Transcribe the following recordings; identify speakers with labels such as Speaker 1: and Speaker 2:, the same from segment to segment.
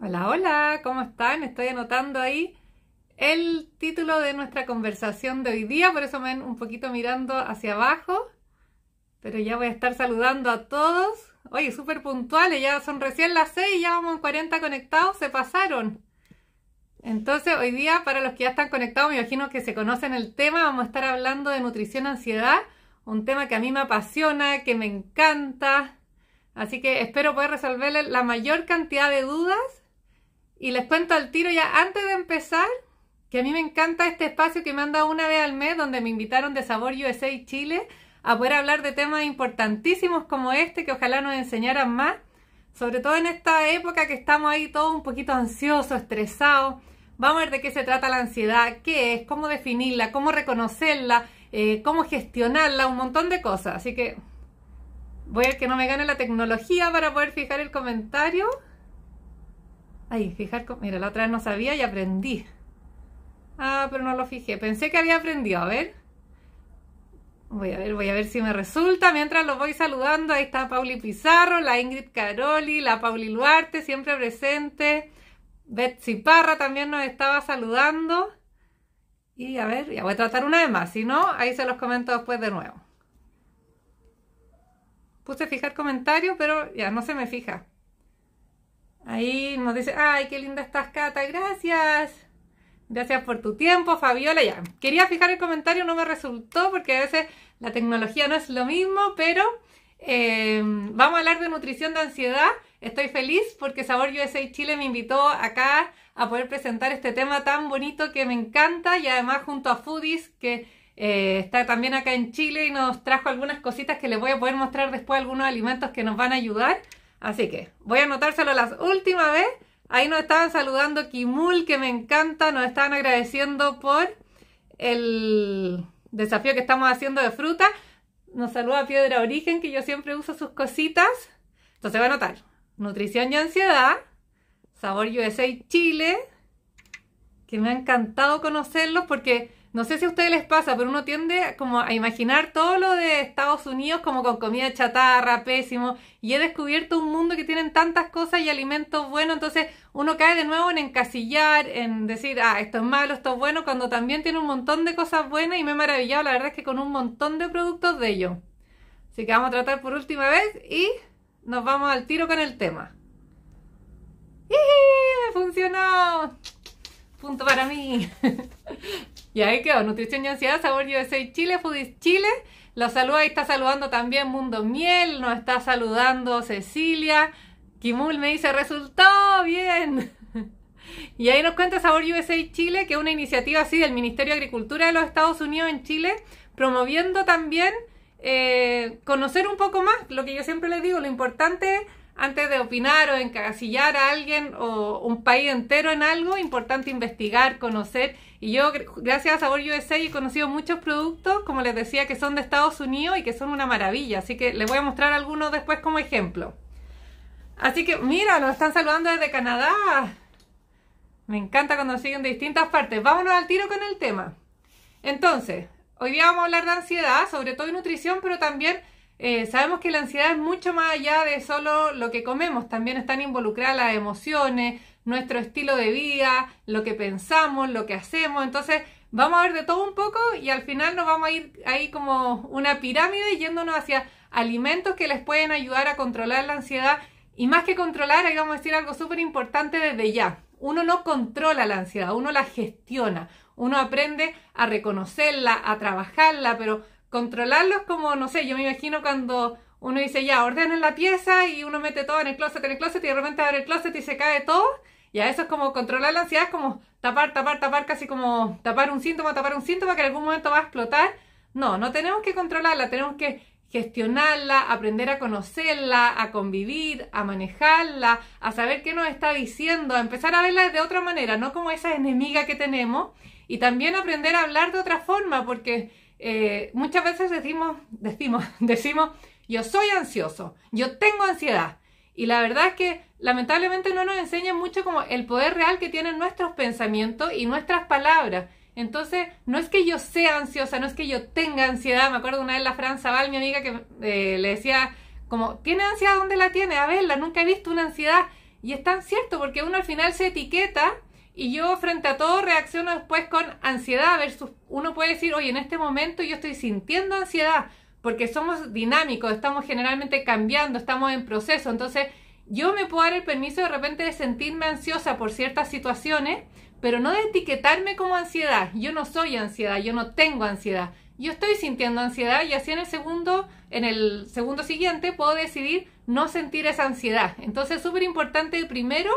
Speaker 1: Hola, hola, ¿cómo están? Estoy anotando ahí el título de nuestra conversación de hoy día, por eso me ven un poquito mirando hacia abajo, pero ya voy a estar saludando a todos. Oye, súper puntuales, ya son recién las 6, ya vamos en 40 conectados, se pasaron. Entonces, hoy día, para los que ya están conectados, me imagino que se conocen el tema, vamos a estar hablando de nutrición ansiedad, un tema que a mí me apasiona, que me encanta. Así que espero poder resolverle la mayor cantidad de dudas y les cuento al tiro ya antes de empezar que a mí me encanta este espacio que me han una vez al mes donde me invitaron de Sabor USA Chile a poder hablar de temas importantísimos como este que ojalá nos enseñaran más, sobre todo en esta época que estamos ahí todos un poquito ansiosos, estresados. Vamos a ver de qué se trata la ansiedad, qué es, cómo definirla, cómo reconocerla, eh, cómo gestionarla, un montón de cosas. Así que voy a que no me gane la tecnología para poder fijar el comentario. Ay, fijar con... Mira, la otra vez no sabía y aprendí. Ah, pero no lo fijé. Pensé que había aprendido. A ver. Voy a ver, voy a ver si me resulta. Mientras los voy saludando, ahí está Pauli Pizarro, la Ingrid Caroli, la Pauli Luarte, siempre presente. Betsy Parra también nos estaba saludando. Y a ver, ya voy a tratar una vez más. Si no, ahí se los comento después de nuevo. Puse fijar comentario, pero ya no se me fija. Ahí nos dice, ay, qué linda estás, Cata, gracias. Gracias por tu tiempo, Fabiola. Ya, quería fijar el comentario, no me resultó porque a veces la tecnología no es lo mismo, pero eh, vamos a hablar de nutrición de ansiedad. Estoy feliz porque Sabor USA Chile me invitó acá a poder presentar este tema tan bonito que me encanta y además junto a Foodies que eh, está también acá en Chile y nos trajo algunas cositas que les voy a poder mostrar después, algunos alimentos que nos van a ayudar. Así que voy a anotárselo la última vez. Ahí nos estaban saludando Kimul, que me encanta, nos estaban agradeciendo por el desafío que estamos haciendo de fruta. Nos saluda Piedra Origen, que yo siempre uso sus cositas. Entonces va a anotar nutrición y ansiedad, sabor USA Chile, que me ha encantado conocerlos porque no sé si a ustedes les pasa, pero uno tiende como a imaginar todo lo de Estados Unidos como con comida chatarra, pésimo, y he descubierto un mundo que tienen tantas cosas y alimentos buenos, entonces uno cae de nuevo en encasillar, en decir, ah, esto es malo, esto es bueno, cuando también tiene un montón de cosas buenas y me he maravillado, la verdad es que con un montón de productos de ellos. Así que vamos a tratar por última vez y nos vamos al tiro con el tema. ¡Y funcionó! Punto para mí. Y ahí quedó, Nutrición y Ansiedad, Sabor USA Chile, Foodies Chile. Los saluda y está saludando también Mundo Miel, nos está saludando Cecilia. Kimul me dice, resultó bien. Y ahí nos cuenta Sabor USA Chile, que es una iniciativa así del Ministerio de Agricultura de los Estados Unidos en Chile, promoviendo también eh, conocer un poco más, lo que yo siempre les digo, lo importante antes de opinar o encasillar a alguien o un país entero en algo, importante investigar, conocer. Y yo, gracias a Sabor USA, he conocido muchos productos, como les decía, que son de Estados Unidos y que son una maravilla. Así que les voy a mostrar algunos después como ejemplo. Así que, mira, nos están saludando desde Canadá. Me encanta cuando nos siguen de distintas partes. Vámonos al tiro con el tema. Entonces, hoy día vamos a hablar de ansiedad, sobre todo de nutrición, pero también eh, sabemos que la ansiedad es mucho más allá de solo lo que comemos, también están involucradas las emociones, nuestro estilo de vida, lo que pensamos, lo que hacemos, entonces vamos a ver de todo un poco y al final nos vamos a ir ahí como una pirámide yéndonos hacia alimentos que les pueden ayudar a controlar la ansiedad y más que controlar, hay vamos a decir algo súper importante desde ya. Uno no controla la ansiedad, uno la gestiona, uno aprende a reconocerla, a trabajarla, pero controlarlos como, no sé, yo me imagino cuando uno dice, ya, ordenen la pieza y uno mete todo en el closet, en el closet y de repente abre el closet y se cae todo. Y a eso es como controlar la ansiedad, como tapar, tapar, tapar, casi como tapar un síntoma, tapar un síntoma que en algún momento va a explotar. No, no tenemos que controlarla, tenemos que gestionarla, aprender a conocerla, a convivir, a manejarla, a saber qué nos está diciendo, a empezar a verla de otra manera, no como esa enemiga que tenemos. Y también aprender a hablar de otra forma, porque eh, muchas veces decimos, decimos, decimos, yo soy ansioso, yo tengo ansiedad. Y la verdad es que lamentablemente no nos enseña mucho como el poder real que tienen nuestros pensamientos y nuestras palabras. Entonces, no es que yo sea ansiosa, no es que yo tenga ansiedad. Me acuerdo una vez la Fran Zaval, mi amiga, que eh, le decía como, ¿tiene ansiedad? ¿Dónde la tiene? A verla, nunca he visto una ansiedad. Y es tan cierto porque uno al final se etiqueta y yo frente a todo reacciono después con ansiedad versus uno puede decir, oye, en este momento yo estoy sintiendo ansiedad porque somos dinámicos, estamos generalmente cambiando, estamos en proceso. Entonces yo me puedo dar el permiso de repente de sentirme ansiosa por ciertas situaciones, pero no de etiquetarme como ansiedad. Yo no soy ansiedad, yo no tengo ansiedad. Yo estoy sintiendo ansiedad y así en el segundo, en el segundo siguiente puedo decidir no sentir esa ansiedad. Entonces es súper importante primero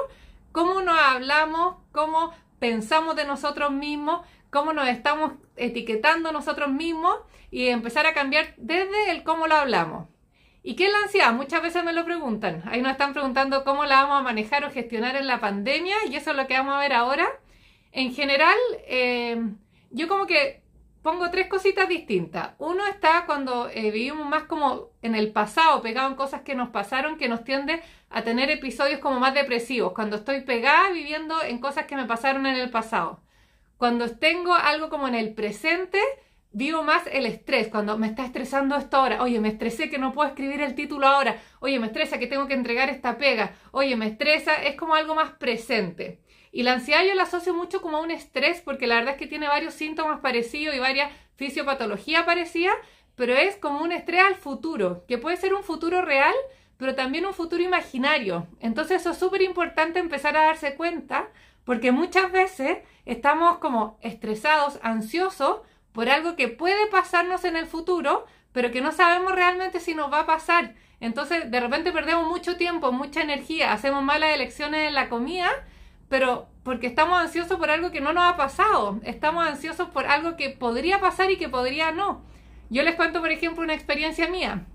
Speaker 1: cómo nos hablamos, cómo pensamos de nosotros mismos, cómo nos estamos etiquetando nosotros mismos y empezar a cambiar desde el cómo lo hablamos. ¿Y qué es la ansiedad? Muchas veces me lo preguntan. Ahí nos están preguntando cómo la vamos a manejar o gestionar en la pandemia y eso es lo que vamos a ver ahora. En general, eh, yo como que pongo tres cositas distintas. Uno está cuando eh, vivimos más como en el pasado, pegado en cosas que nos pasaron, que nos tiende a tener episodios como más depresivos. Cuando estoy pegada viviendo en cosas que me pasaron en el pasado. Cuando tengo algo como en el presente, vivo más el estrés. Cuando me está estresando esto ahora, oye, me estresé que no puedo escribir el título ahora, oye, me estresa que tengo que entregar esta pega, oye, me estresa, es como algo más presente. Y la ansiedad yo la asocio mucho como a un estrés, porque la verdad es que tiene varios síntomas parecidos y varias fisiopatologías parecidas, pero es como un estrés al futuro, que puede ser un futuro real, pero también un futuro imaginario. Entonces eso es súper importante empezar a darse cuenta, porque muchas veces estamos como estresados, ansiosos por algo que puede pasarnos en el futuro, pero que no sabemos realmente si nos va a pasar. Entonces de repente perdemos mucho tiempo, mucha energía, hacemos malas elecciones en la comida pero porque estamos ansiosos por algo que no nos ha pasado, estamos ansiosos por algo que podría pasar y que podría no. Yo les cuento, por ejemplo, una experiencia mía.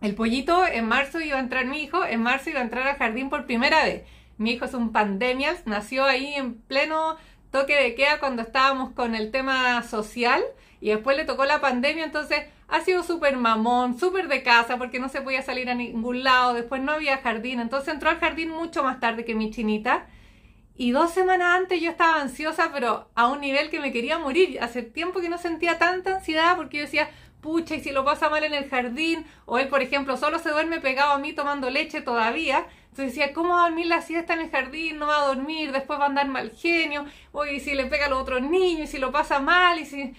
Speaker 1: El pollito, en marzo iba a entrar mi hijo, en marzo iba a entrar al jardín por primera vez. Mi hijo es un pandemias, nació ahí en pleno toque de queda cuando estábamos con el tema social y después le tocó la pandemia, entonces ha sido súper mamón, súper de casa porque no se podía salir a ningún lado, después no había jardín, entonces entró al jardín mucho más tarde que mi chinita y dos semanas antes yo estaba ansiosa, pero a un nivel que me quería morir. Hace tiempo que no sentía tanta ansiedad porque yo decía, pucha, y si lo pasa mal en el jardín, o él, por ejemplo, solo se duerme pegado a mí tomando leche todavía. Entonces decía, ¿cómo va a dormir la siesta en el jardín? No va a dormir, después va a andar mal genio, oye, si le pega a los otros niños, y si lo pasa mal, y si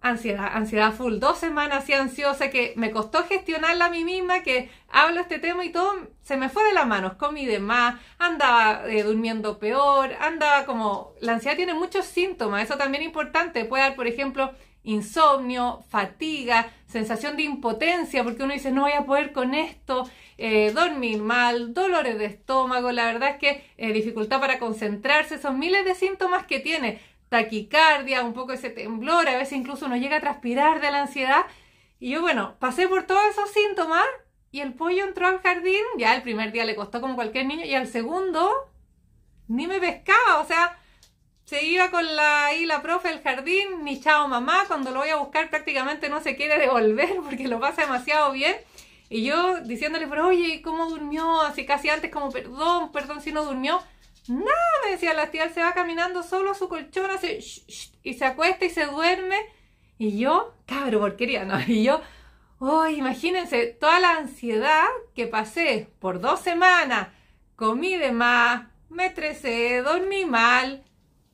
Speaker 1: ansiedad, ansiedad full, dos semanas así ansiosa que me costó gestionarla a mí misma, que hablo este tema y todo se me fue de las manos, comí de más, andaba eh, durmiendo peor, andaba como... La ansiedad tiene muchos síntomas, eso también es importante, puede dar, por ejemplo, insomnio, fatiga, sensación de impotencia, porque uno dice no voy a poder con esto, eh, dormir mal, dolores de estómago, la verdad es que eh, dificultad para concentrarse, son miles de síntomas que tiene taquicardia, un poco ese temblor, a veces incluso uno llega a transpirar de la ansiedad. Y yo, bueno, pasé por todos esos síntomas y el pollo entró al jardín, ya el primer día le costó como cualquier niño, y al segundo ni me pescaba, o sea, se iba con la, ahí la profe del jardín, ni chao mamá, cuando lo voy a buscar prácticamente no se quiere devolver porque lo pasa demasiado bien. Y yo diciéndole, pero oye, ¿cómo durmió? Así casi antes, como perdón, perdón si no durmió. Nada, me decía la tía, se va caminando solo a su colchón, así, y se acuesta y se duerme. Y yo, cabro, porquería, ¿no? Y yo, oh, imagínense toda la ansiedad que pasé por dos semanas, comí de más, me estresé, dormí mal.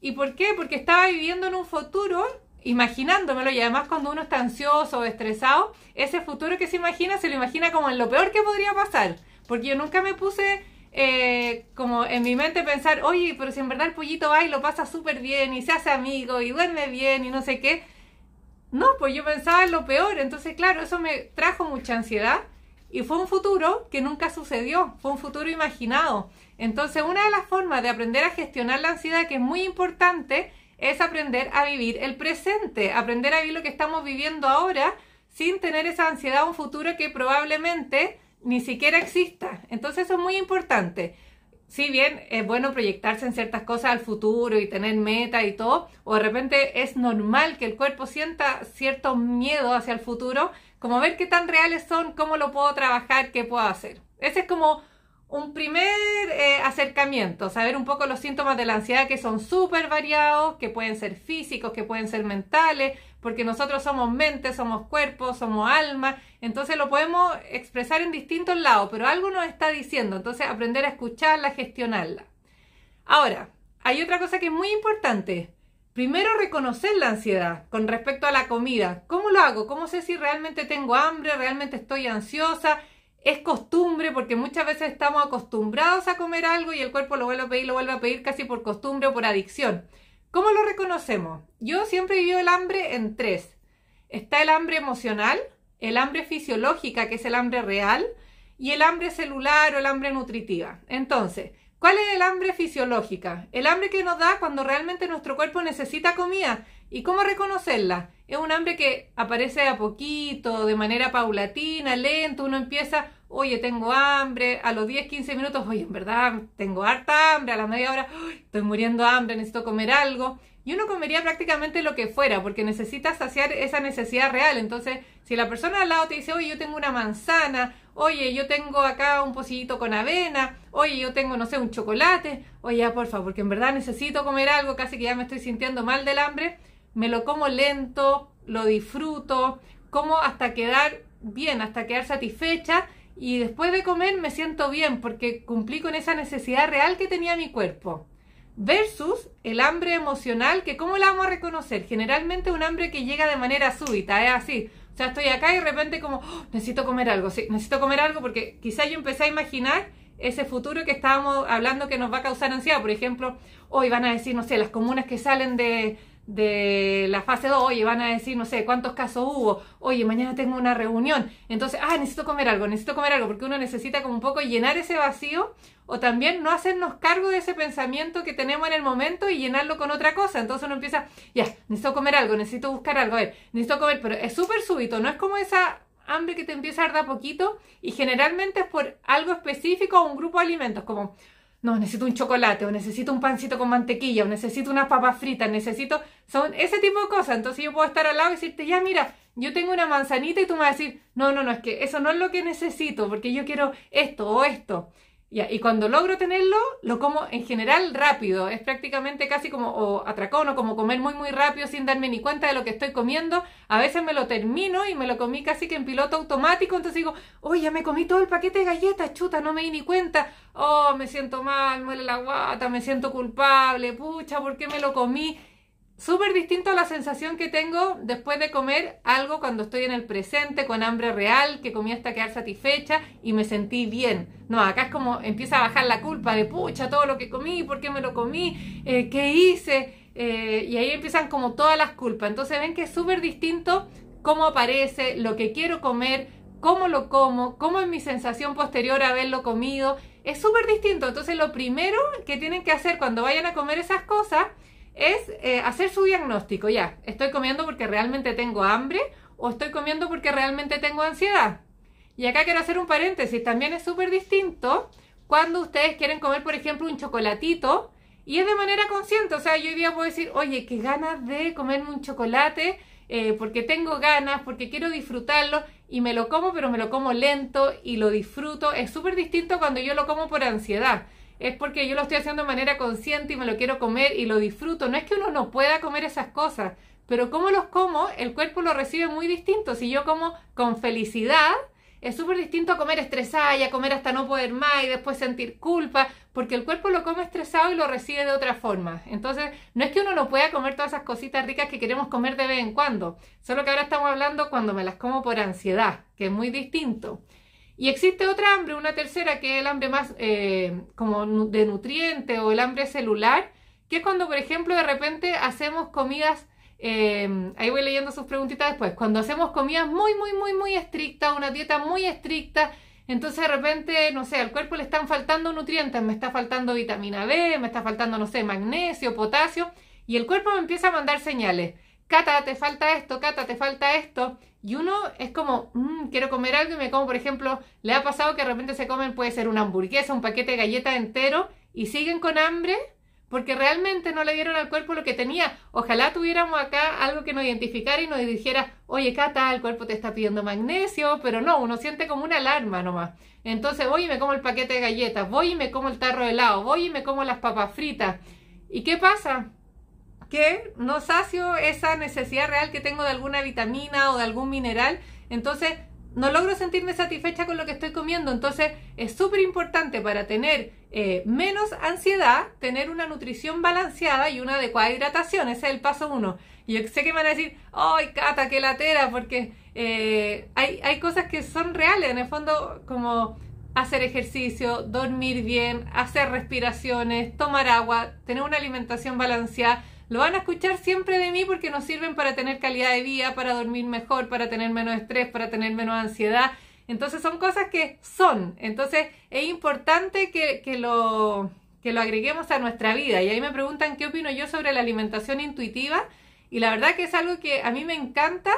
Speaker 1: ¿Y por qué? Porque estaba viviendo en un futuro, imaginándomelo, y además cuando uno está ansioso o estresado, ese futuro que se imagina se lo imagina como en lo peor que podría pasar, porque yo nunca me puse eh, como en mi mente pensar, oye, pero si en verdad el pollito va y lo pasa súper bien y se hace amigo y duerme bien y no sé qué. No, pues yo pensaba en lo peor. Entonces, claro, eso me trajo mucha ansiedad y fue un futuro que nunca sucedió, fue un futuro imaginado. Entonces, una de las formas de aprender a gestionar la ansiedad que es muy importante es aprender a vivir el presente, aprender a vivir lo que estamos viviendo ahora sin tener esa ansiedad un futuro que probablemente ni siquiera exista. Entonces eso es muy importante. Si bien es bueno proyectarse en ciertas cosas al futuro y tener metas y todo, o de repente es normal que el cuerpo sienta cierto miedo hacia el futuro, como ver qué tan reales son, cómo lo puedo trabajar, qué puedo hacer. Ese es como un primer eh, acercamiento, saber un poco los síntomas de la ansiedad que son súper variados, que pueden ser físicos, que pueden ser mentales, porque nosotros somos mente, somos cuerpo, somos alma, entonces lo podemos expresar en distintos lados, pero algo nos está diciendo, entonces aprender a escucharla, gestionarla. Ahora, hay otra cosa que es muy importante. Primero reconocer la ansiedad con respecto a la comida. ¿Cómo lo hago? ¿Cómo sé si realmente tengo hambre, realmente estoy ansiosa? Es costumbre porque muchas veces estamos acostumbrados a comer algo y el cuerpo lo vuelve a pedir, lo vuelve a pedir casi por costumbre o por adicción. ¿Cómo lo reconocemos? Yo siempre vivido el hambre en tres. Está el hambre emocional, el hambre fisiológica, que es el hambre real, y el hambre celular o el hambre nutritiva. Entonces, ¿cuál es el hambre fisiológica? El hambre que nos da cuando realmente nuestro cuerpo necesita comida. ¿Y cómo reconocerla? Es un hambre que aparece de a poquito, de manera paulatina, lento, uno empieza oye, tengo hambre, a los 10, 15 minutos, oye, en verdad, tengo harta hambre, a las media hora, estoy muriendo de hambre, necesito comer algo. Y uno comería prácticamente lo que fuera, porque necesita saciar esa necesidad real. Entonces, si la persona al lado te dice, oye, yo tengo una manzana, oye, yo tengo acá un pocillito con avena, oye, yo tengo, no sé, un chocolate, oye, por favor, porque en verdad necesito comer algo, casi que ya me estoy sintiendo mal del hambre, me lo como lento, lo disfruto, como hasta quedar bien, hasta quedar satisfecha y después de comer me siento bien porque cumplí con esa necesidad real que tenía mi cuerpo. Versus el hambre emocional, que cómo la vamos a reconocer. Generalmente un hambre que llega de manera súbita, es así. O sea, estoy acá y de repente como, oh, necesito comer algo, sí, necesito comer algo porque quizá yo empecé a imaginar ese futuro que estábamos hablando que nos va a causar ansiedad. Por ejemplo, hoy van a decir, no sé, las comunas que salen de, de la fase 2, oye, van a decir, no sé, cuántos casos hubo, oye, mañana tengo una reunión, entonces, ah, necesito comer algo, necesito comer algo, porque uno necesita como un poco llenar ese vacío o también no hacernos cargo de ese pensamiento que tenemos en el momento y llenarlo con otra cosa. Entonces uno empieza, ya, necesito comer algo, necesito buscar algo, a ver, necesito comer, pero es súper súbito, no es como esa hambre que te empieza a dar poquito y generalmente es por algo específico o un grupo de alimentos, como no, necesito un chocolate, o necesito un pancito con mantequilla, o necesito unas papas fritas, necesito, son ese tipo de cosas. Entonces yo puedo estar al lado y decirte, ya mira, yo tengo una manzanita y tú me vas a decir, no, no, no, es que eso no es lo que necesito, porque yo quiero esto o esto. Ya, y cuando logro tenerlo, lo como en general rápido. Es prácticamente casi como o atracón o como comer muy, muy rápido sin darme ni cuenta de lo que estoy comiendo. A veces me lo termino y me lo comí casi que en piloto automático. Entonces digo, oye, ya me comí todo el paquete de galletas, chuta, no me di ni cuenta. Oh, me siento mal, muele la guata, me siento culpable, pucha, ¿por qué me lo comí? súper distinto a la sensación que tengo después de comer algo cuando estoy en el presente, con hambre real, que comí hasta quedar satisfecha y me sentí bien. No, acá es como empieza a bajar la culpa de pucha, todo lo que comí, por qué me lo comí, eh, qué hice. Eh, y ahí empiezan como todas las culpas. Entonces ven que es súper distinto cómo aparece, lo que quiero comer, cómo lo como, cómo es mi sensación posterior a haberlo comido. Es súper distinto. Entonces lo primero que tienen que hacer cuando vayan a comer esas cosas es eh, hacer su diagnóstico, ya, estoy comiendo porque realmente tengo hambre o estoy comiendo porque realmente tengo ansiedad. Y acá quiero hacer un paréntesis, también es súper distinto cuando ustedes quieren comer, por ejemplo, un chocolatito y es de manera consciente, o sea, yo hoy día puedo decir, oye, qué ganas de comerme un chocolate eh, porque tengo ganas, porque quiero disfrutarlo y me lo como, pero me lo como lento y lo disfruto. Es súper distinto cuando yo lo como por ansiedad es porque yo lo estoy haciendo de manera consciente y me lo quiero comer y lo disfruto. No es que uno no pueda comer esas cosas, pero como los como, el cuerpo lo recibe muy distinto. Si yo como con felicidad, es súper distinto a comer estresada y a comer hasta no poder más y después sentir culpa, porque el cuerpo lo come estresado y lo recibe de otra forma. Entonces, no es que uno no pueda comer todas esas cositas ricas que queremos comer de vez en cuando, solo que ahora estamos hablando cuando me las como por ansiedad, que es muy distinto. Y existe otra hambre, una tercera, que es el hambre más eh, como de nutriente o el hambre celular, que es cuando, por ejemplo, de repente hacemos comidas, eh, ahí voy leyendo sus preguntitas después, cuando hacemos comidas muy, muy, muy, muy estrictas, una dieta muy estricta, entonces de repente, no sé, al cuerpo le están faltando nutrientes, me está faltando vitamina B, me está faltando, no sé, magnesio, potasio, y el cuerpo me empieza a mandar señales. Cata, te falta esto, Cata, te falta esto. Y uno es como, mm, quiero comer algo y me como, por ejemplo, le ha pasado que de repente se comen, puede ser una hamburguesa, un paquete de galletas entero y siguen con hambre porque realmente no le dieron al cuerpo lo que tenía. Ojalá tuviéramos acá algo que nos identificara y nos dijera, oye Cata, el cuerpo te está pidiendo magnesio, pero no, uno siente como una alarma nomás. Entonces voy y me como el paquete de galletas, voy y me como el tarro de helado, voy y me como las papas fritas. ¿Y qué pasa? que no sacio esa necesidad real que tengo de alguna vitamina o de algún mineral. Entonces, no logro sentirme satisfecha con lo que estoy comiendo. Entonces, es súper importante para tener eh, menos ansiedad, tener una nutrición balanceada y una adecuada hidratación. Ese es el paso uno. Y yo sé que me van a decir, ¡ay, Cata, qué latera! Porque eh, hay, hay cosas que son reales, en el fondo, como hacer ejercicio, dormir bien, hacer respiraciones, tomar agua, tener una alimentación balanceada lo van a escuchar siempre de mí porque nos sirven para tener calidad de vida, para dormir mejor, para tener menos estrés, para tener menos ansiedad. Entonces son cosas que son. Entonces es importante que, lo, que lo agreguemos a nuestra vida. Y ahí me preguntan qué opino yo sobre la alimentación intuitiva. Y la verdad que es algo que a mí me encanta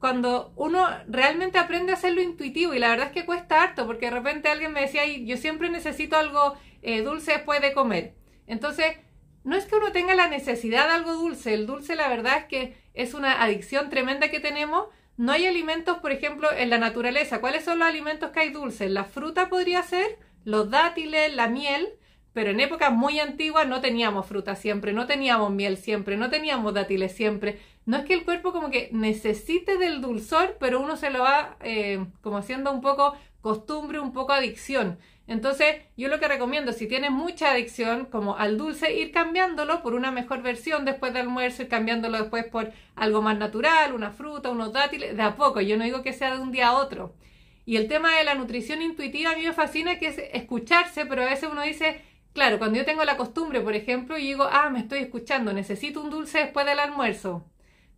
Speaker 1: cuando uno realmente aprende a hacerlo intuitivo y la verdad es que cuesta harto porque de repente alguien me decía, yo siempre necesito algo eh, dulce después de comer. Entonces, no es que uno tenga la necesidad de algo dulce, el dulce la verdad es que es una adicción tremenda que tenemos. No hay alimentos, por ejemplo, en la naturaleza. ¿Cuáles son los alimentos que hay dulces? La fruta podría ser, los dátiles, la miel, pero en épocas muy antiguas no teníamos fruta siempre, no teníamos miel siempre, no teníamos dátiles siempre. No es que el cuerpo como que necesite del dulzor, pero uno se lo va eh, como haciendo un poco costumbre, un poco adicción. Entonces, yo lo que recomiendo, si tienes mucha adicción como al dulce, ir cambiándolo por una mejor versión después del almuerzo, ir cambiándolo después por algo más natural, una fruta, unos dátiles, de a poco. Yo no digo que sea de un día a otro. Y el tema de la nutrición intuitiva a mí me fascina, que es escucharse, pero a veces uno dice, claro, cuando yo tengo la costumbre, por ejemplo, y digo, ah, me estoy escuchando, necesito un dulce después del almuerzo.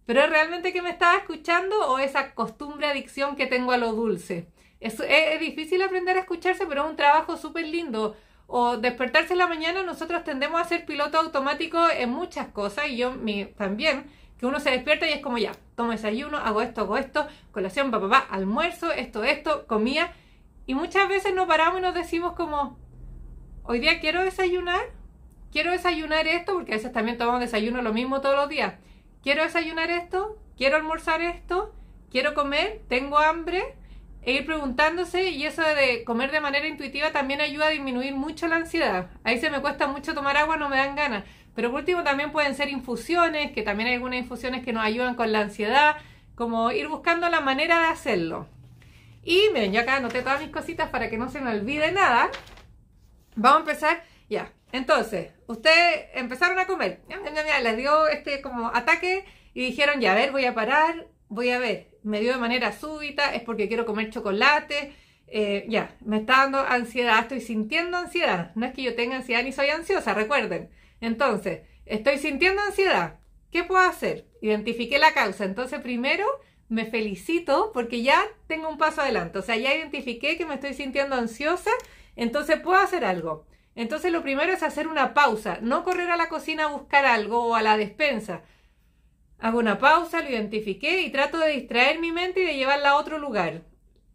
Speaker 1: Pero ¿es realmente que me estaba escuchando o esa costumbre adicción que tengo a lo dulce? Es, difícil aprender a escucharse, pero es un trabajo súper lindo. O despertarse en la mañana, nosotros tendemos a ser piloto automático en muchas cosas, y yo mi, también, que uno se despierta y es como ya, tomo desayuno, hago esto, hago esto, colación, papá, papá, almuerzo, esto, esto, comía. Y muchas veces nos paramos y nos decimos como, hoy día quiero desayunar, quiero desayunar esto, porque a veces también tomamos desayuno lo mismo todos los días. Quiero desayunar esto, quiero almorzar esto, quiero comer, tengo hambre, e ir preguntándose y eso de comer de manera intuitiva también ayuda a disminuir mucho la ansiedad. Ahí se me cuesta mucho tomar agua, no me dan ganas. Pero por último también pueden ser infusiones, que también hay algunas infusiones que nos ayudan con la ansiedad, como ir buscando la manera de hacerlo. Y miren, yo acá anoté todas mis cositas para que no se me olvide nada. Vamos a empezar ya. Entonces, ustedes empezaron a comer. les dio este como ataque y dijeron, ya a ver, voy a parar, voy a ver me dio de manera súbita, es porque quiero comer chocolate, eh, ya, me está dando ansiedad, estoy sintiendo ansiedad, no es que yo tenga ansiedad ni soy ansiosa, recuerden. Entonces, estoy sintiendo ansiedad, ¿qué puedo hacer? Identifiqué la causa, entonces primero me felicito porque ya tengo un paso adelante, o sea, ya identifiqué que me estoy sintiendo ansiosa, entonces puedo hacer algo. Entonces lo primero es hacer una pausa, no correr a la cocina a buscar algo o a la despensa, Hago una pausa, lo identifiqué y trato de distraer mi mente y de llevarla a otro lugar.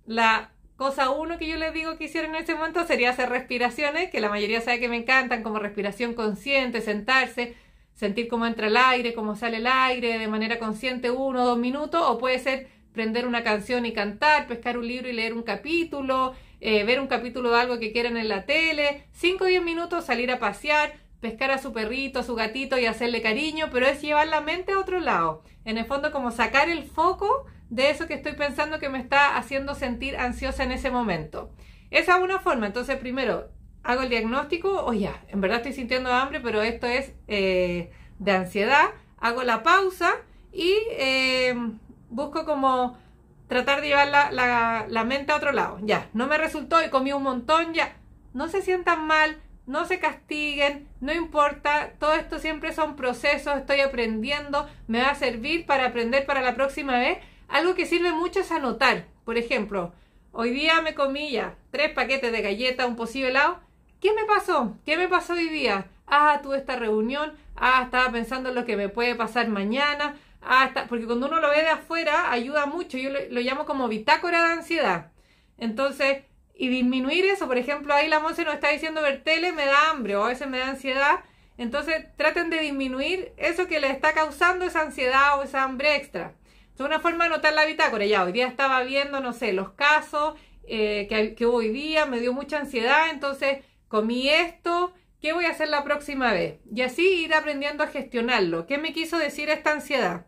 Speaker 1: La cosa uno que yo les digo que hicieron en ese momento sería hacer respiraciones, que la mayoría sabe que me encantan, como respiración consciente, sentarse, sentir cómo entra el aire, cómo sale el aire de manera consciente uno o dos minutos, o puede ser prender una canción y cantar, pescar un libro y leer un capítulo, eh, ver un capítulo de algo que quieran en la tele, cinco o diez minutos, salir a pasear, pescar a su perrito, a su gatito y hacerle cariño, pero es llevar la mente a otro lado. En el fondo, como sacar el foco de eso que estoy pensando que me está haciendo sentir ansiosa en ese momento. Esa es una forma. Entonces, primero, hago el diagnóstico, o oh, ya, en verdad estoy sintiendo hambre, pero esto es eh, de ansiedad. Hago la pausa y eh, busco como tratar de llevar la, la mente a otro lado. Ya, no me resultó y comí un montón, ya. No se sientan mal, no se castiguen, no importa, todo esto siempre son procesos, estoy aprendiendo, me va a servir para aprender para la próxima vez. Algo que sirve mucho es anotar. Por ejemplo, hoy día me comí tres paquetes de galleta, un posible helado. ¿Qué me pasó? ¿Qué me pasó hoy día? Ah, tuve esta reunión. Ah, estaba pensando en lo que me puede pasar mañana. Ah, porque cuando uno lo ve de afuera ayuda mucho. Yo lo, lo llamo como bitácora de ansiedad. Entonces, y disminuir eso. Por ejemplo, ahí la Monse nos está diciendo ver tele me da hambre o a veces me da ansiedad. Entonces traten de disminuir eso que le está causando esa ansiedad o esa hambre extra. Es una forma de notar la bitácora. Ya, hoy día estaba viendo, no sé, los casos eh, que, que hubo hoy día, me dio mucha ansiedad, entonces comí esto, ¿qué voy a hacer la próxima vez? Y así ir aprendiendo a gestionarlo. ¿Qué me quiso decir esta ansiedad?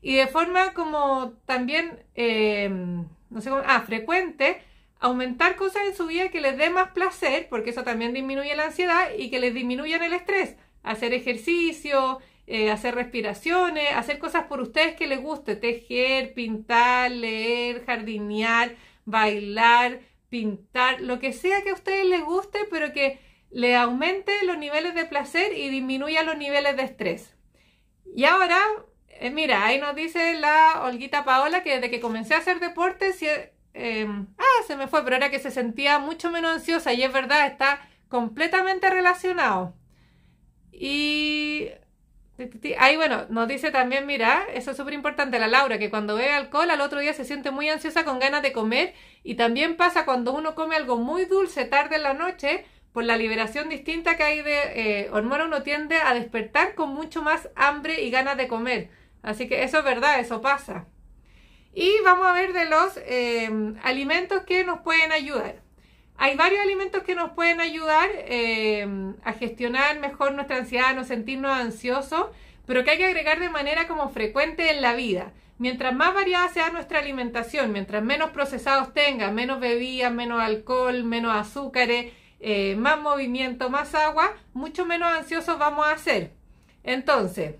Speaker 1: Y de forma como también, eh, no sé cómo, ah, frecuente, aumentar cosas en su vida que les dé más placer, porque eso también disminuye la ansiedad y que les disminuyan el estrés. Hacer ejercicio, eh, hacer respiraciones, hacer cosas por ustedes que les guste, tejer, pintar, leer, jardinear, bailar, pintar, lo que sea que a ustedes les guste, pero que le aumente los niveles de placer y disminuya los niveles de estrés. Y ahora, eh, mira, ahí nos dice la Olguita Paola que desde que comencé a hacer deporte, Em, ah, se me fue, pero era que se sentía mucho menos ansiosa y es verdad, está completamente relacionado. Y ahí bueno, nos dice también, mira, eso es súper importante, la Laura, que cuando bebe alcohol al otro día se siente muy ansiosa con ganas de comer y también pasa cuando uno come algo muy dulce tarde en la noche, por la liberación distinta que hay de eh, hormona uno tiende a despertar con mucho más hambre y ganas de comer. Así que eso es verdad, eso pasa. Y vamos a ver de los eh, alimentos que nos pueden ayudar. Hay varios alimentos que nos pueden ayudar eh, a gestionar mejor nuestra ansiedad, a no sentirnos ansiosos, pero que hay que agregar de manera como frecuente en la vida. Mientras más variada sea nuestra alimentación, mientras menos procesados tenga, menos bebidas, menos alcohol, menos azúcares, eh, más movimiento, más agua, mucho menos ansiosos vamos a ser. Entonces,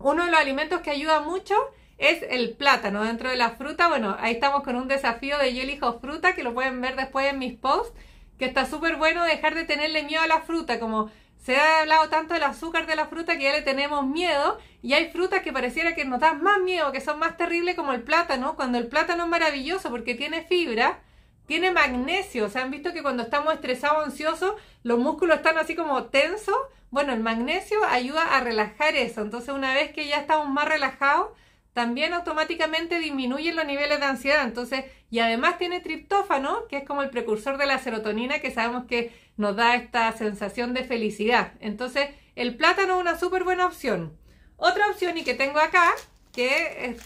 Speaker 1: uno de los alimentos que ayuda mucho es el plátano dentro de la fruta. Bueno, ahí estamos con un desafío de yo elijo fruta que lo pueden ver después en mis posts, que está súper bueno dejar de tenerle miedo a la fruta, como se ha hablado tanto del azúcar de la fruta que ya le tenemos miedo y hay frutas que pareciera que nos dan más miedo, que son más terribles como el plátano, cuando el plátano es maravilloso porque tiene fibra, tiene magnesio, se han visto que cuando estamos estresados, ansiosos, los músculos están así como tensos, bueno, el magnesio ayuda a relajar eso, entonces una vez que ya estamos más relajados, también automáticamente disminuyen los niveles de ansiedad. Entonces, y además tiene triptófano, que es como el precursor de la serotonina, que sabemos que nos da esta sensación de felicidad. Entonces, el plátano es una súper buena opción. Otra opción y que tengo acá, que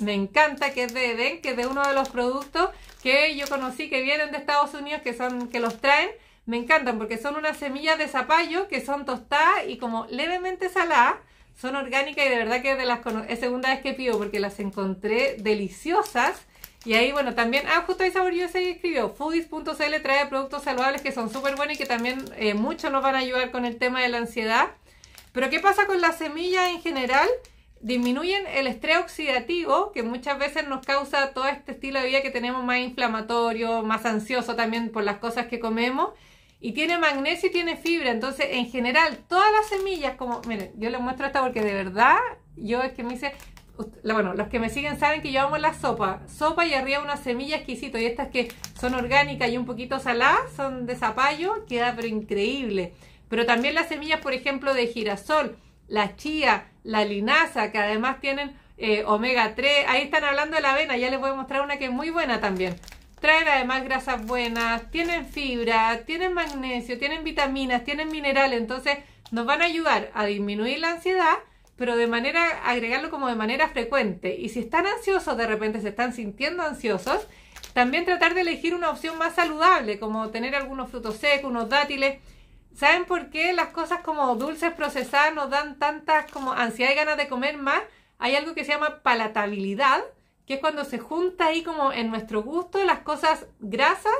Speaker 1: me encanta, que es de Eden, que es de uno de los productos que yo conocí que vienen de Estados Unidos, que son, que los traen. Me encantan porque son unas semillas de zapallo que son tostadas y como levemente saladas son orgánicas y de verdad que de las es segunda vez que pido porque las encontré deliciosas. Y ahí, bueno, también, ah, justo ahí Sabor que escribió, foodies.cl trae productos saludables que son súper buenos y que también mucho eh, muchos nos van a ayudar con el tema de la ansiedad. Pero ¿qué pasa con las semillas en general? Disminuyen el estrés oxidativo que muchas veces nos causa todo este estilo de vida que tenemos más inflamatorio, más ansioso también por las cosas que comemos. Y tiene magnesio y tiene fibra. Entonces, en general, todas las semillas, como, miren, yo les muestro esta porque de verdad, yo es que me hice, bueno, los que me siguen saben que yo amo la sopa. Sopa y arriba una semilla exquisito. Y estas que son orgánicas y un poquito saladas, son de zapallo, queda pero increíble. Pero también las semillas, por ejemplo, de girasol, la chía, la linaza, que además tienen eh, omega 3. Ahí están hablando de la avena, ya les voy a mostrar una que es muy buena también traen además grasas buenas, tienen fibra, tienen magnesio, tienen vitaminas, tienen minerales, entonces nos van a ayudar a disminuir la ansiedad, pero de manera, agregarlo como de manera frecuente. Y si están ansiosos, de repente se están sintiendo ansiosos, también tratar de elegir una opción más saludable, como tener algunos frutos secos, unos dátiles. ¿Saben por qué las cosas como dulces procesadas nos dan tantas como ansiedad y ganas de comer más? Hay algo que se llama palatabilidad, que es cuando se junta ahí como en nuestro gusto las cosas grasas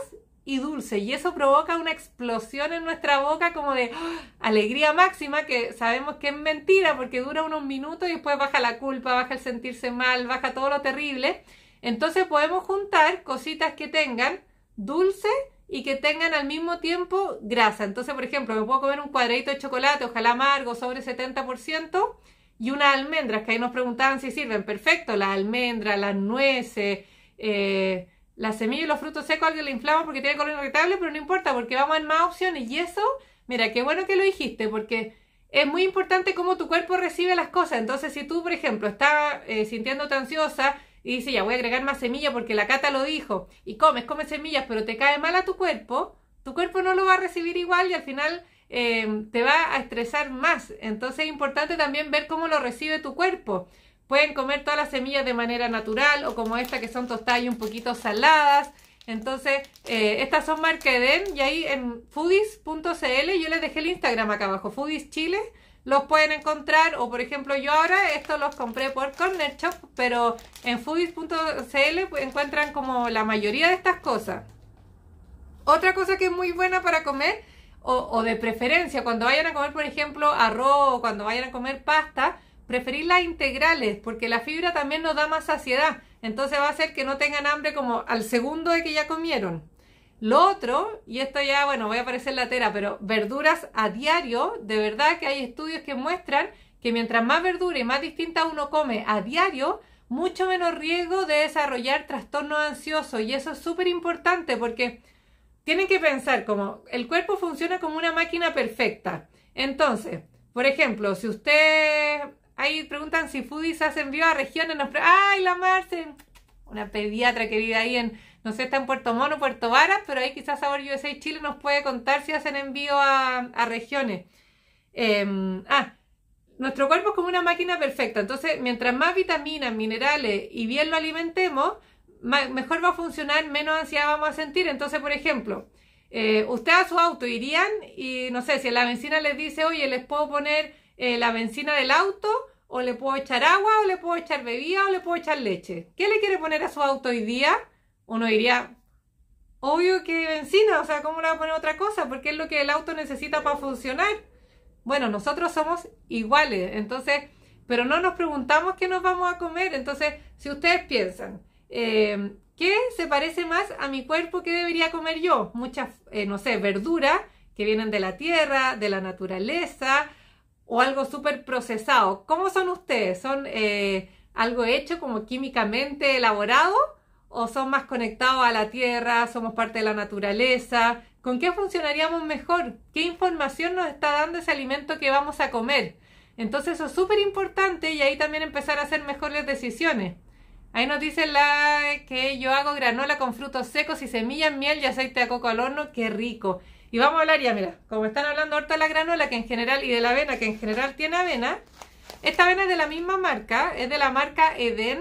Speaker 1: y dulces, y eso provoca una explosión en nuestra boca como de ¡ah! alegría máxima que sabemos que es mentira porque dura unos minutos y después baja la culpa, baja el sentirse mal, baja todo lo terrible. Entonces podemos juntar cositas que tengan dulce y que tengan al mismo tiempo grasa. Entonces, por ejemplo, me puedo comer un cuadradito de chocolate, ojalá amargo, sobre 70% y unas almendras, que ahí nos preguntaban si sirven. Perfecto, las almendras, las nueces, eh, las semillas y los frutos secos, alguien le inflama porque tiene color irritable, pero no importa, porque vamos a más opciones. Y eso, mira, qué bueno que lo dijiste, porque es muy importante cómo tu cuerpo recibe las cosas. Entonces, si tú, por ejemplo, estás eh, sintiéndote ansiosa y dices, ya voy a agregar más semillas porque la cata lo dijo, y comes, comes semillas, pero te cae mal a tu cuerpo, tu cuerpo no lo va a recibir igual y al final eh, te va a estresar más. Entonces es importante también ver cómo lo recibe tu cuerpo. Pueden comer todas las semillas de manera natural o como esta que son tostadas y un poquito saladas. Entonces, eh, estas son marca y ahí en foodies.cl yo les dejé el Instagram acá abajo, foodies chile. Los pueden encontrar o por ejemplo yo ahora esto los compré por Corner Shop, pero en foodies.cl pues, encuentran como la mayoría de estas cosas. Otra cosa que es muy buena para comer o, de preferencia, cuando vayan a comer, por ejemplo, arroz o cuando vayan a comer pasta, preferir las integrales, porque la fibra también nos da más saciedad. Entonces va a hacer que no tengan hambre como al segundo de que ya comieron. Lo otro, y esto ya, bueno, voy a aparecer la tera, pero verduras a diario, de verdad que hay estudios que muestran que mientras más verdura y más distinta uno come a diario, mucho menos riesgo de desarrollar trastornos ansiosos. Y eso es súper importante porque tienen que pensar como el cuerpo funciona como una máquina perfecta. Entonces, por ejemplo, si usted ahí preguntan si foodies hacen envío a regiones, nos ay, la Marce, una pediatra que vive ahí en no sé, está en Puerto Mono, Puerto Varas, pero ahí quizás Sabor USA Chile nos puede contar si hacen envío a, regiones. Em, ah, nuestro cuerpo es como una máquina perfecta, entonces mientras más vitaminas, minerales y bien lo alimentemos, mejor va a funcionar, menos ansiedad vamos a sentir. Entonces, por ejemplo, eh, usted a su auto irían y no sé, si la benzina les dice, oye, les puedo poner eh, la benzina del auto, o le puedo echar agua, o le puedo echar bebida, o le puedo echar leche. ¿Qué le quiere poner a su auto hoy día? Uno diría, obvio que benzina, o sea, ¿cómo le va a poner otra cosa? Porque es lo que el auto necesita para funcionar. Bueno, nosotros somos iguales, entonces, pero no nos preguntamos qué nos vamos a comer. Entonces, si ustedes piensan, Em, ¿qué se parece más a mi cuerpo que debería comer yo? Muchas, eh, no sé, verduras que vienen de la tierra, de la naturaleza o algo súper procesado. ¿Cómo son ustedes? ¿Son eh, algo hecho como químicamente elaborado o son más conectados a la tierra, somos parte de la naturaleza? ¿Con qué funcionaríamos mejor? ¿Qué información nos está dando ese alimento que vamos a comer? Entonces eso es súper importante y ahí también empezar a hacer mejores decisiones. Ahí nos dice la que yo hago granola con frutos secos y semillas, miel y aceite de coco al horno, qué rico. Y vamos a hablar ya, mira, como están hablando ahorita de la granola que en general y de la avena que en general tiene avena, esta avena es de la misma marca, es de la marca Eden.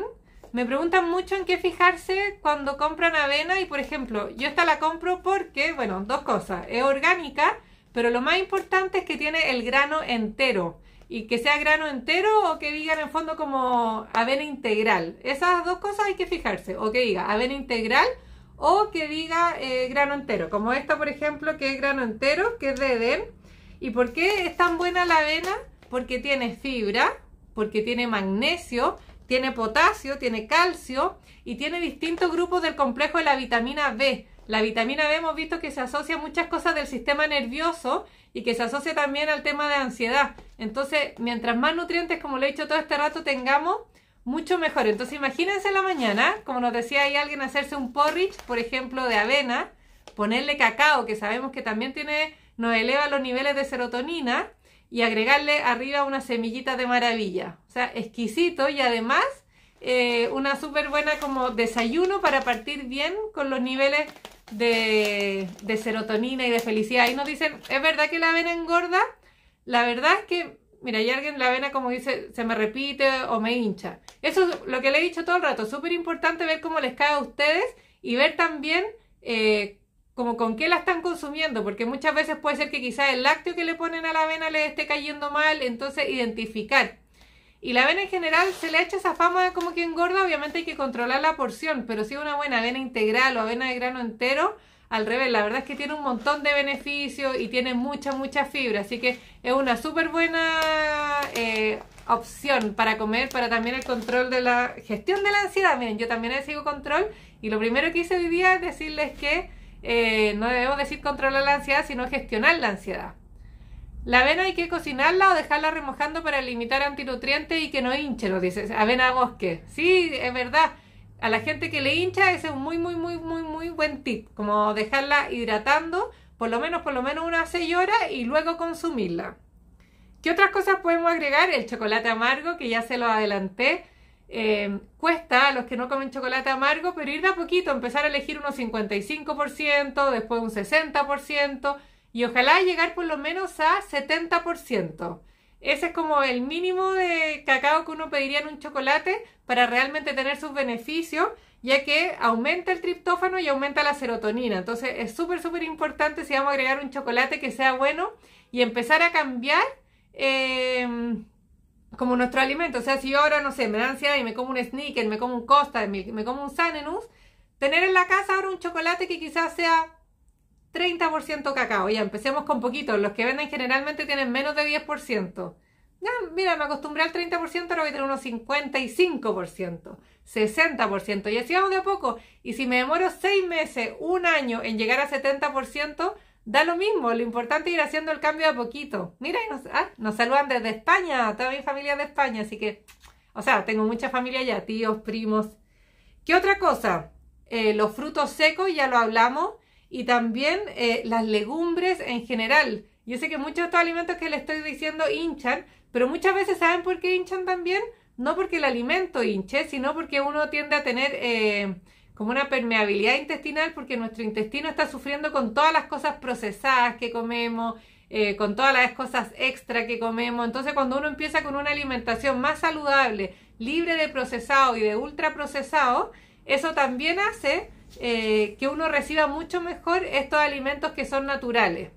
Speaker 1: Me preguntan mucho en qué fijarse cuando compran avena y por ejemplo, yo esta la compro porque, bueno, dos cosas, es orgánica, pero lo más importante es que tiene el grano entero y que sea grano entero o que diga en fondo como avena integral. Esas dos cosas hay que fijarse, o que diga avena integral o que diga eh, grano entero, como esta por ejemplo que es grano entero, que es de Eden, ¿Y por qué es tan buena la avena? Porque tiene fibra, porque tiene magnesio, tiene potasio, tiene calcio y tiene distintos grupos del complejo de la vitamina B la vitamina B hemos visto que se asocia a muchas cosas del sistema nervioso y que se asocia también al tema de ansiedad. Entonces, mientras más nutrientes, como lo he dicho todo este rato, tengamos, mucho mejor. Entonces, imagínense en la mañana, como nos decía ahí alguien, hacerse un porridge, por ejemplo, de avena, ponerle cacao, que sabemos que también tiene, nos eleva los niveles de serotonina, y agregarle arriba una semillita de maravilla. O sea, exquisito y además eh, una súper buena como desayuno para partir bien con los niveles de, serotonina y de felicidad. Y nos dicen, ¿es verdad que la avena engorda? La verdad es que, mira, hay alguien la avena como dice, se me repite o me hincha. Eso es lo que le he dicho todo el rato. Súper importante ver cómo les cae a ustedes y ver también eh, como con qué la están consumiendo, porque muchas veces puede ser que quizás el lácteo que le ponen a la avena le esté cayendo mal, entonces identificar y la avena en general se le ha hecho esa fama de como que engorda, obviamente hay que controlar la porción, pero si es una buena avena integral o avena de grano entero, al revés, la verdad es que tiene un montón de beneficios y tiene mucha, mucha fibra, así que es una súper buena eh, opción para comer, para también el control de la gestión de la ansiedad. Miren, yo también sigo control y lo primero que hice hoy día es decirles que eh, no debemos decir controlar la ansiedad, sino gestionar la ansiedad. La avena hay que cocinarla o dejarla remojando para limitar antinutrientes y que no hinche, lo dices. Avena bosque. Sí, es verdad. A la gente que le hincha, ese es un muy, muy, muy, muy, muy buen tip. Como dejarla hidratando por lo menos, por lo menos unas 6 horas y luego consumirla. ¿Qué otras cosas podemos agregar? El chocolate amargo, que ya se lo adelanté. Em, cuesta a los que no comen chocolate amargo, pero ir de a poquito, empezar a elegir unos 55%, después un 60%, y ojalá llegar por lo menos a 70%. Ese es como el mínimo de cacao que uno pediría en un chocolate para realmente tener sus beneficios, ya que aumenta el triptófano y aumenta la serotonina. Entonces es súper, súper importante si vamos a agregar un chocolate que sea bueno y empezar a cambiar em, como nuestro alimento. O sea, si yo ahora, no sé, me da ansiedad y me como un sneaker, me como un costa, me, me como un sanenus, tener en la casa ahora un chocolate que quizás sea ciento cacao. Ya, empecemos con poquito. Los que venden generalmente tienen menos de 10%. Ya, mira, me acostumbré al 30%, ahora voy a tener unos 55%, 60%. Y así vamos de a poco. Y si me demoro 6 meses, un año en llegar a 70%, da lo mismo. Lo importante es ir haciendo el cambio a poquito. Mira, nos, ah, nos saludan desde España, toda mi familia de España. Así que, o sea, tengo mucha familia ya, tíos, primos. ¿Qué otra cosa? Eh, los frutos secos, ya lo hablamos y también eh, las legumbres en general. Yo sé que muchos de estos alimentos que le estoy diciendo hinchan, pero muchas veces saben por qué hinchan también, no porque el alimento hinche, sino porque uno tiende a tener eh, como una permeabilidad intestinal, porque nuestro intestino está sufriendo con todas las cosas procesadas que comemos, eh, con todas las cosas extra que comemos. Entonces cuando uno empieza con una alimentación más saludable, libre de procesado y de ultraprocesado, eso también hace eh, que uno reciba mucho mejor estos alimentos que son naturales.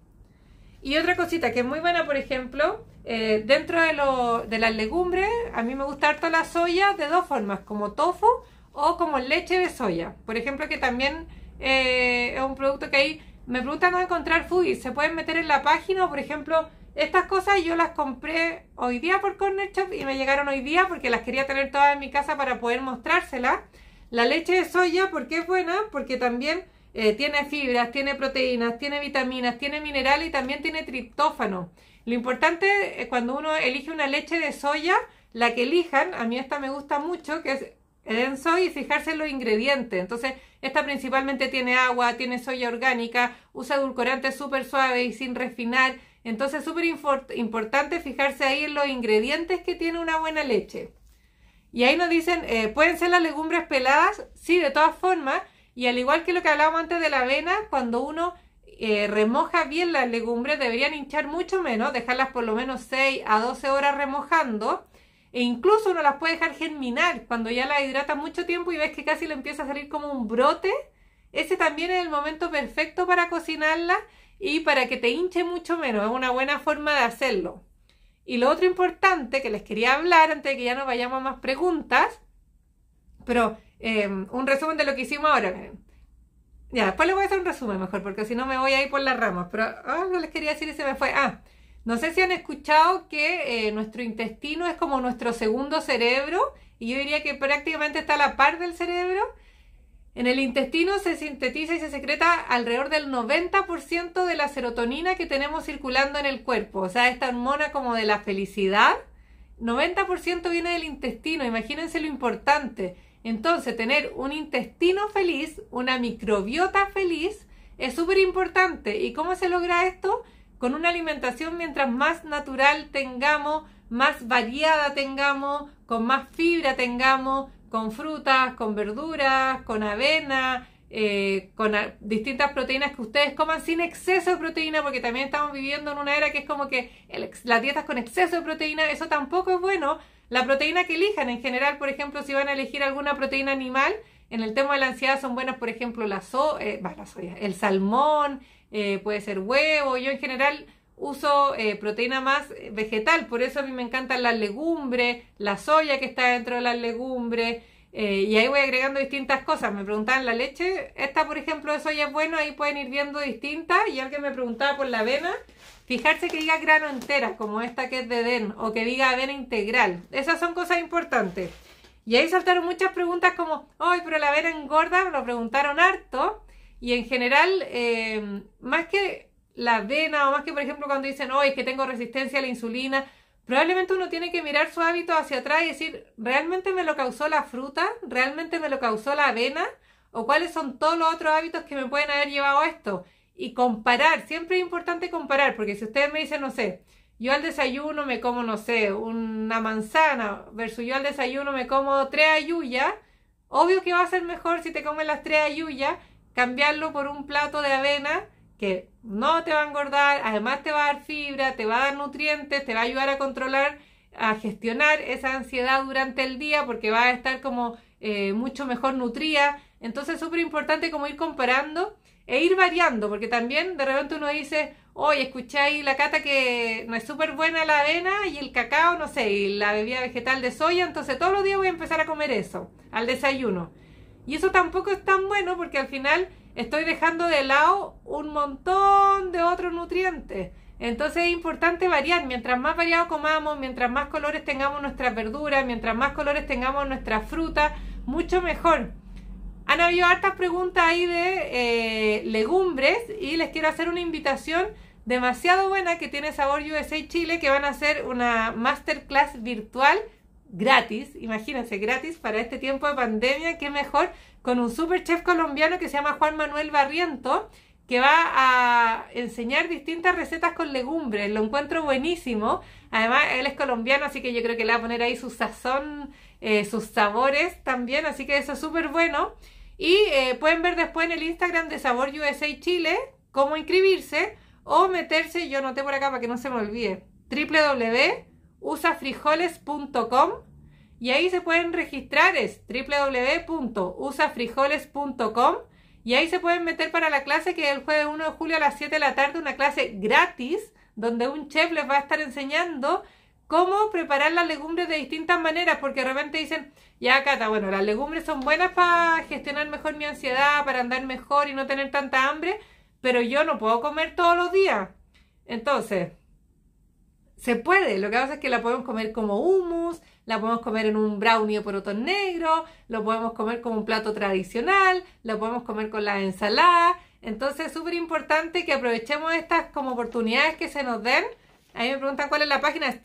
Speaker 1: Y otra cosita que es muy buena, por ejemplo, eh, dentro de, las legumbres, a mí me gusta harto la soya de dos formas, como tofu o como leche de soya. Por ejemplo, que también eh, es un producto que ahí me preguntan no encontrar fui Se pueden meter en la página, por ejemplo, estas cosas yo las compré hoy día por Corner Shop y me llegaron hoy día porque las quería tener todas en mi casa para poder mostrárselas. La leche de soya, ¿por qué es buena? Porque también eh, tiene fibras, tiene proteínas, tiene vitaminas, tiene minerales y también tiene triptófano. Lo importante es eh, cuando uno elige una leche de soya, la que elijan, a mí esta me gusta mucho, que es Soya y fijarse en los ingredientes. Entonces, esta principalmente tiene agua, tiene soya orgánica, usa edulcorantes súper suaves y sin refinar. Entonces, súper importante fijarse ahí en los ingredientes que tiene una buena leche. Y ahí nos dicen, eh, ¿pueden ser las legumbres peladas? Sí, de todas formas. Y al igual que lo que hablábamos antes de la avena, cuando uno eh, remoja bien las legumbres, deberían hinchar mucho menos, dejarlas por lo menos 6 a 12 horas remojando. E incluso uno las puede dejar germinar cuando ya la hidrata mucho tiempo y ves que casi le empieza a salir como un brote. Ese también es el momento perfecto para cocinarla y para que te hinche mucho menos. Es una buena forma de hacerlo. Y lo otro importante que les quería hablar antes de que ya nos vayamos a más preguntas, pero em, un resumen de lo que hicimos ahora. Ya, después les voy a hacer un resumen mejor, porque si no me voy a ir por las ramas. Pero ah, no les quería decir y se me fue. Ah, no sé si han escuchado que eh, nuestro intestino es como nuestro segundo cerebro, y yo diría que prácticamente está a la par del cerebro. En el intestino se sintetiza y se secreta alrededor del 90% de la serotonina que tenemos circulando en el cuerpo, o sea, esta hormona como de la felicidad, 90% viene del intestino, imagínense lo importante. Entonces, tener un intestino feliz, una microbiota feliz, es súper importante. ¿Y cómo se logra esto? Con una alimentación mientras más natural tengamos, más variada tengamos, con más fibra tengamos, con frutas, con verduras, con avena, eh, con distintas proteínas que ustedes coman sin exceso de proteína, porque también estamos viviendo en una era que es como que las dietas con exceso de proteína, eso tampoco es bueno. La proteína que elijan, en general, por ejemplo, si van a elegir alguna proteína animal, en el tema de la ansiedad son buenas, por ejemplo, la, eh, el salmón, eh, puede ser huevo, yo en general uso eh, proteína más eh, vegetal, por eso a mí me encantan las legumbres, la soya que está dentro de las legumbres, eh, y ahí voy agregando distintas cosas. Me preguntaban la leche, esta por ejemplo de soya es bueno ahí pueden ir viendo distintas, y alguien me preguntaba por la avena, fijarse que diga grano entera, como esta que es de DEN, o que diga avena integral, esas son cosas importantes. Y ahí saltaron muchas preguntas como, ¡ay! pero la avena engorda, me lo preguntaron harto, y en general, más que la avena, o más que por ejemplo cuando dicen, hoy oh, es que tengo resistencia a la insulina, probablemente uno tiene que mirar su hábito hacia atrás y decir, ¿realmente me lo causó la fruta? ¿Realmente me lo causó la avena? ¿O cuáles son todos los otros hábitos que me pueden haber llevado a esto? Y comparar, siempre es importante comparar, porque si ustedes me dicen, no sé, yo al desayuno me como, no sé, una manzana, versus yo al desayuno me como tres ayuyas, obvio que va a ser mejor si te comes las tres ayuyas, cambiarlo por un plato de avena, que no te va a engordar, además te va a dar fibra, te va a dar nutrientes, te va a ayudar a controlar, a gestionar esa ansiedad durante el día porque va a estar como eh, mucho mejor nutrida. Entonces es súper importante como ir comparando e ir variando, porque también de repente uno dice, hoy escuché ahí la cata que no es súper buena la avena y el cacao, no sé, y la bebida vegetal de soya, entonces todos los días voy a empezar a comer eso, al desayuno. Y eso tampoco es tan bueno porque al final estoy dejando de lado un montón de otros nutrientes. Entonces es importante variar. Mientras más variado comamos, mientras más colores tengamos nuestras verduras, mientras más colores tengamos nuestras frutas, mucho mejor. Han habido hartas preguntas ahí de eh, legumbres y les quiero hacer una invitación demasiado buena que tiene Sabor USA Chile que van a hacer una masterclass virtual gratis, imagínense, gratis para este tiempo de pandemia, qué mejor con un super chef colombiano que se llama Juan Manuel Barriento, que va a enseñar distintas recetas con legumbres. Lo encuentro buenísimo. Además, él es colombiano, así que yo creo que le va a poner ahí su sazón, eh, sus sabores también, así que eso es súper bueno. Y eh, pueden ver después en el Instagram de Sabor USA Chile cómo inscribirse o meterse, yo noté por acá para que no se me olvide, www.usafrijoles.com y ahí se pueden registrar, es www.usafrijoles.com. Y ahí se pueden meter para la clase que es el jueves 1 de julio a las 7 de la tarde, una clase gratis, donde un chef les va a estar enseñando cómo preparar las legumbres de distintas maneras, porque de repente dicen, ya Cata, bueno, las legumbres son buenas para gestionar mejor mi ansiedad, para andar mejor y no tener tanta hambre, pero yo no puedo comer todos los días. Entonces, se puede, lo que pasa es que la podemos comer como hummus, la podemos comer en un brownie o poroto negro, lo podemos comer como un plato tradicional, lo podemos comer con la ensalada. Entonces es súper importante que aprovechemos estas como oportunidades que se nos den. Ahí me preguntan cuál es la página, es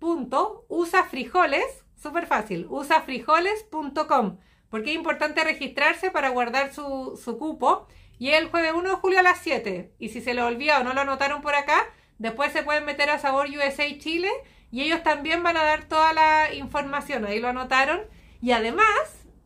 Speaker 1: www.usafrijoles, súper fácil, usafrijoles.com, porque es importante registrarse para guardar su, su cupo. Y el jueves 1 de julio a las 7. Y si se lo olvida o no lo anotaron por acá, Después se pueden meter a Sabor USA Chile y ellos también van a dar toda la información, ahí lo anotaron. Y además,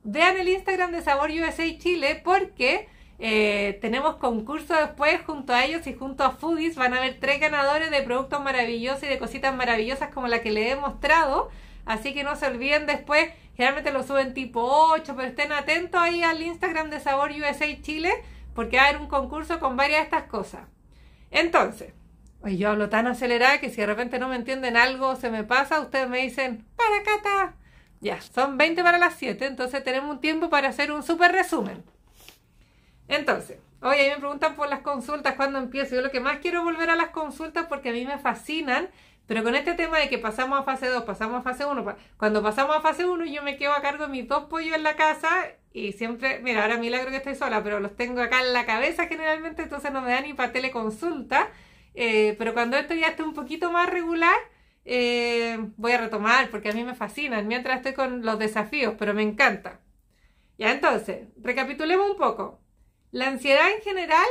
Speaker 1: vean el Instagram de Sabor USA Chile porque eh, tenemos concurso después junto a ellos y junto a Foodies. Van a haber tres ganadores de productos maravillosos y de cositas maravillosas como la que les he mostrado. Así que no se olviden después, generalmente lo suben tipo 8, pero estén atentos ahí al Instagram de Sabor USA Chile porque va a haber un concurso con varias de estas cosas. Entonces, Oye, yo hablo tan acelerada que si de repente no me entienden algo se me pasa, ustedes me dicen, para Cata. Ya, son 20 para las 7, entonces tenemos un tiempo para hacer un súper resumen. Entonces, hoy a me preguntan por las consultas, cuándo empiezo. Yo lo que más quiero volver a las consultas porque a mí me fascinan, pero con este tema de que pasamos a fase 2, pasamos a fase 1, cuando pasamos a fase 1 yo me quedo a cargo de mis dos pollos en la casa y siempre, mira, ahora milagro que estoy sola, pero los tengo acá en la cabeza generalmente, entonces no me dan ni para teleconsulta. Eh, pero cuando esto ya esté un poquito más regular, eh, voy a retomar porque a mí me fascinan mientras estoy con los desafíos, pero me encanta. Ya entonces, recapitulemos un poco. La ansiedad en general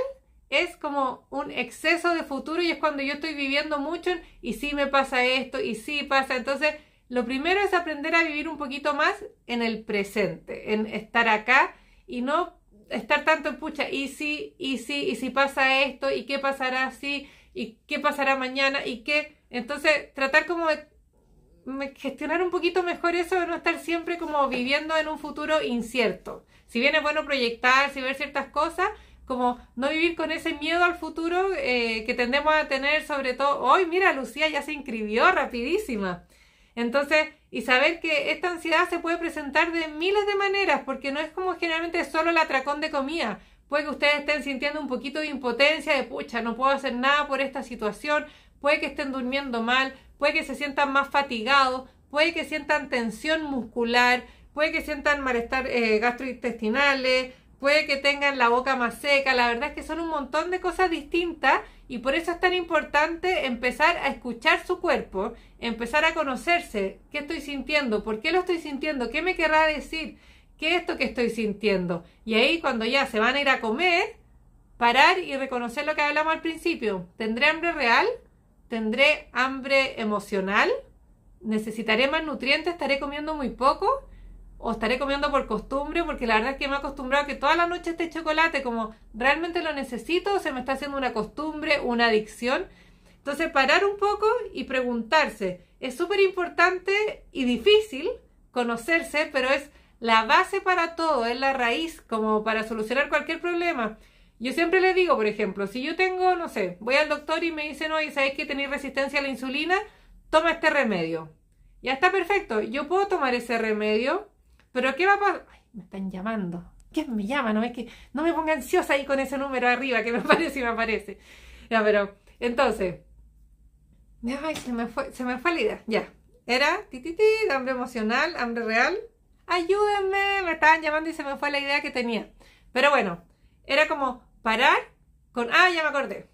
Speaker 1: es como un exceso de futuro y es cuando yo estoy viviendo mucho y si me pasa esto y si pasa. Entonces, lo primero es aprender a vivir un poquito más en el presente, en estar acá y no estar tanto en pucha y si, sí, y si, y si pasa esto y qué pasará si y qué pasará mañana y qué. Entonces, tratar como de gestionar un poquito mejor eso de no estar siempre como viviendo en un futuro incierto. Si bien es bueno proyectar, si ver ciertas cosas, como no vivir con ese miedo al futuro eh, que tendemos a tener, sobre todo hoy, mira, Lucía ya se inscribió rapidísima. Entonces, y saber que esta ansiedad se puede presentar de miles de maneras, porque no es como generalmente solo el atracón de comida, Puede que ustedes estén sintiendo un poquito de impotencia, de pucha, no puedo hacer nada por esta situación. Puede que estén durmiendo mal, puede que se sientan más fatigados, puede que sientan tensión muscular, puede que sientan malestar eh, gastrointestinales, puede que tengan la boca más seca, la verdad es que son un montón de cosas distintas y por eso es tan importante empezar a escuchar su cuerpo, empezar a conocerse, qué estoy sintiendo, por qué lo estoy sintiendo, qué me querrá decir, ¿Qué es esto que estoy sintiendo? Y ahí cuando ya se van a ir a comer, parar y reconocer lo que hablamos al principio. ¿Tendré hambre real? ¿Tendré hambre emocional? ¿Necesitaré más nutrientes? ¿Estaré comiendo muy poco? ¿O estaré comiendo por costumbre? Porque la verdad es que me he acostumbrado a que toda la noche esté chocolate, como realmente lo necesito, o se me está haciendo una costumbre, una adicción. Entonces, parar un poco y preguntarse. Es súper importante y difícil conocerse, pero es la base para todo es la raíz, como para solucionar cualquier problema. Yo siempre le digo, por ejemplo, si yo tengo, no sé, voy al doctor y me dicen, oye, ¿sabéis que tenéis resistencia a la insulina? Toma este remedio. Ya está perfecto, yo puedo tomar ese remedio, pero ¿qué va a pasar? Ay, me están llamando. ¿Quién me llama? No es que no me ponga ansiosa ahí con ese número arriba que me aparece y me aparece. Ya, pero entonces, ay, se me fue, se me fue la idea. Ya, era ti hambre emocional, hambre real ayúdenme, me estaban llamando y se me fue la idea que tenía. Pero bueno, era como parar con, ah, ya me acordé,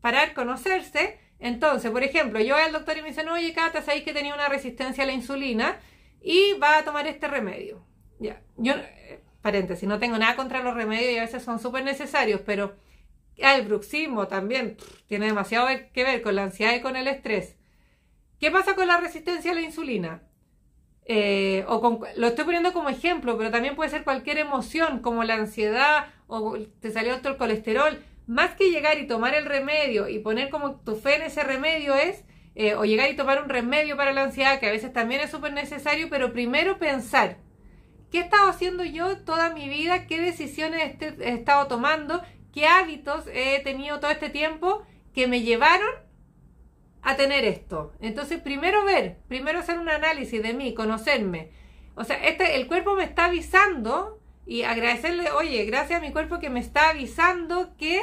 Speaker 1: parar, conocerse. Entonces, por ejemplo, yo voy al doctor y me dicen, oye, Cata, sabéis que tenía una resistencia a la insulina y va a tomar este remedio. Ya, yo, paréntesis, no tengo nada contra los remedios y a veces son súper necesarios, pero el bruxismo también tiene demasiado que ver con la ansiedad y con el estrés. ¿Qué pasa con la resistencia a la insulina? Eh, o lo estoy poniendo como ejemplo, pero también puede ser cualquier emoción, como la ansiedad o te salió otro el colesterol, más que llegar y tomar el remedio y poner como tu fe en ese remedio es, eh, o llegar y tomar un remedio para la ansiedad, que a veces también es súper necesario, pero primero pensar, ¿qué he estado haciendo yo toda mi vida? ¿Qué decisiones este, he estado tomando? ¿Qué hábitos he tenido todo este tiempo que me llevaron a tener esto. Entonces, primero ver, primero hacer un análisis de mí, conocerme. O sea, este, el cuerpo me está avisando y agradecerle, oye, gracias a mi cuerpo que me está avisando que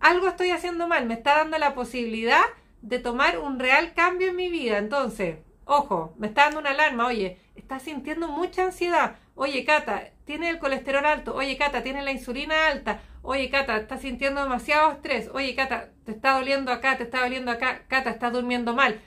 Speaker 1: algo estoy haciendo mal, me está dando la posibilidad de tomar un real cambio en mi vida. Entonces, ojo, me está dando una alarma, oye, está sintiendo mucha ansiedad. Oye, Cata, tiene el colesterol alto. Oye, Cata, tiene la insulina alta. Oye, Cata, estás sintiendo demasiado estrés. Oye, Cata, te está doliendo acá, te está doliendo acá. Cata, estás durmiendo mal.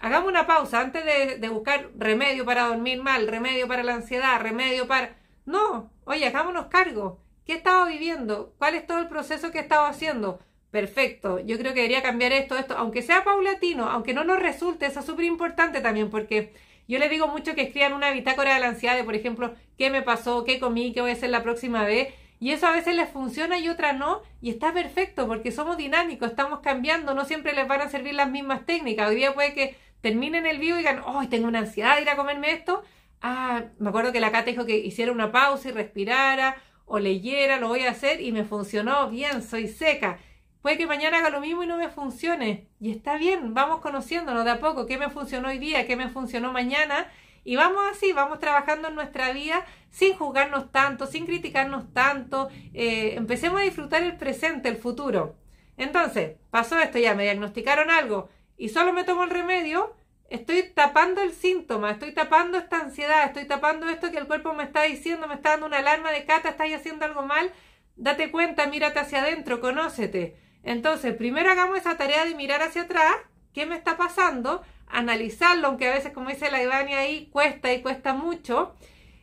Speaker 1: Hagamos una pausa antes de, buscar remedio para dormir mal, remedio para la ansiedad, remedio para... No, oye, hagámonos cargo. ¿Qué he estado viviendo? ¿Cuál es todo el proceso que he estado haciendo? Perfecto, yo creo que debería cambiar esto, esto, aunque sea paulatino, aunque no nos resulte, eso es súper importante también porque yo les digo mucho que escriban una bitácora de la ansiedad de, por ejemplo, qué me pasó, qué comí, qué voy a hacer la próxima vez y eso a veces les funciona y otras no, y está perfecto porque somos dinámicos, estamos cambiando, no siempre les van a servir las mismas técnicas. Hoy día puede que terminen el vivo y digan, ¡ay, tengo una ansiedad de ir a comerme esto! Ah, me acuerdo que la Cata dijo que hiciera una pausa y respirara o leyera, lo voy a hacer y me funcionó bien, soy seca. Puede que mañana haga lo mismo y no me funcione. Y está bien, vamos conociéndonos de a poco, qué me funcionó hoy día, qué me funcionó mañana y vamos así, vamos trabajando en nuestra vida sin juzgarnos tanto, sin criticarnos tanto. Eh, empecemos a disfrutar el presente, el futuro. Entonces, pasó esto ya, me diagnosticaron algo y solo me tomo el remedio. Estoy tapando el síntoma, estoy tapando esta ansiedad, estoy tapando esto que el cuerpo me está diciendo, me está dando una alarma de cata, estás haciendo algo mal. Date cuenta, mírate hacia adentro, conócete. Entonces, primero hagamos esa tarea de mirar hacia atrás, qué me está pasando, analizarlo, aunque a veces, como dice la Ivania ahí, cuesta y cuesta mucho.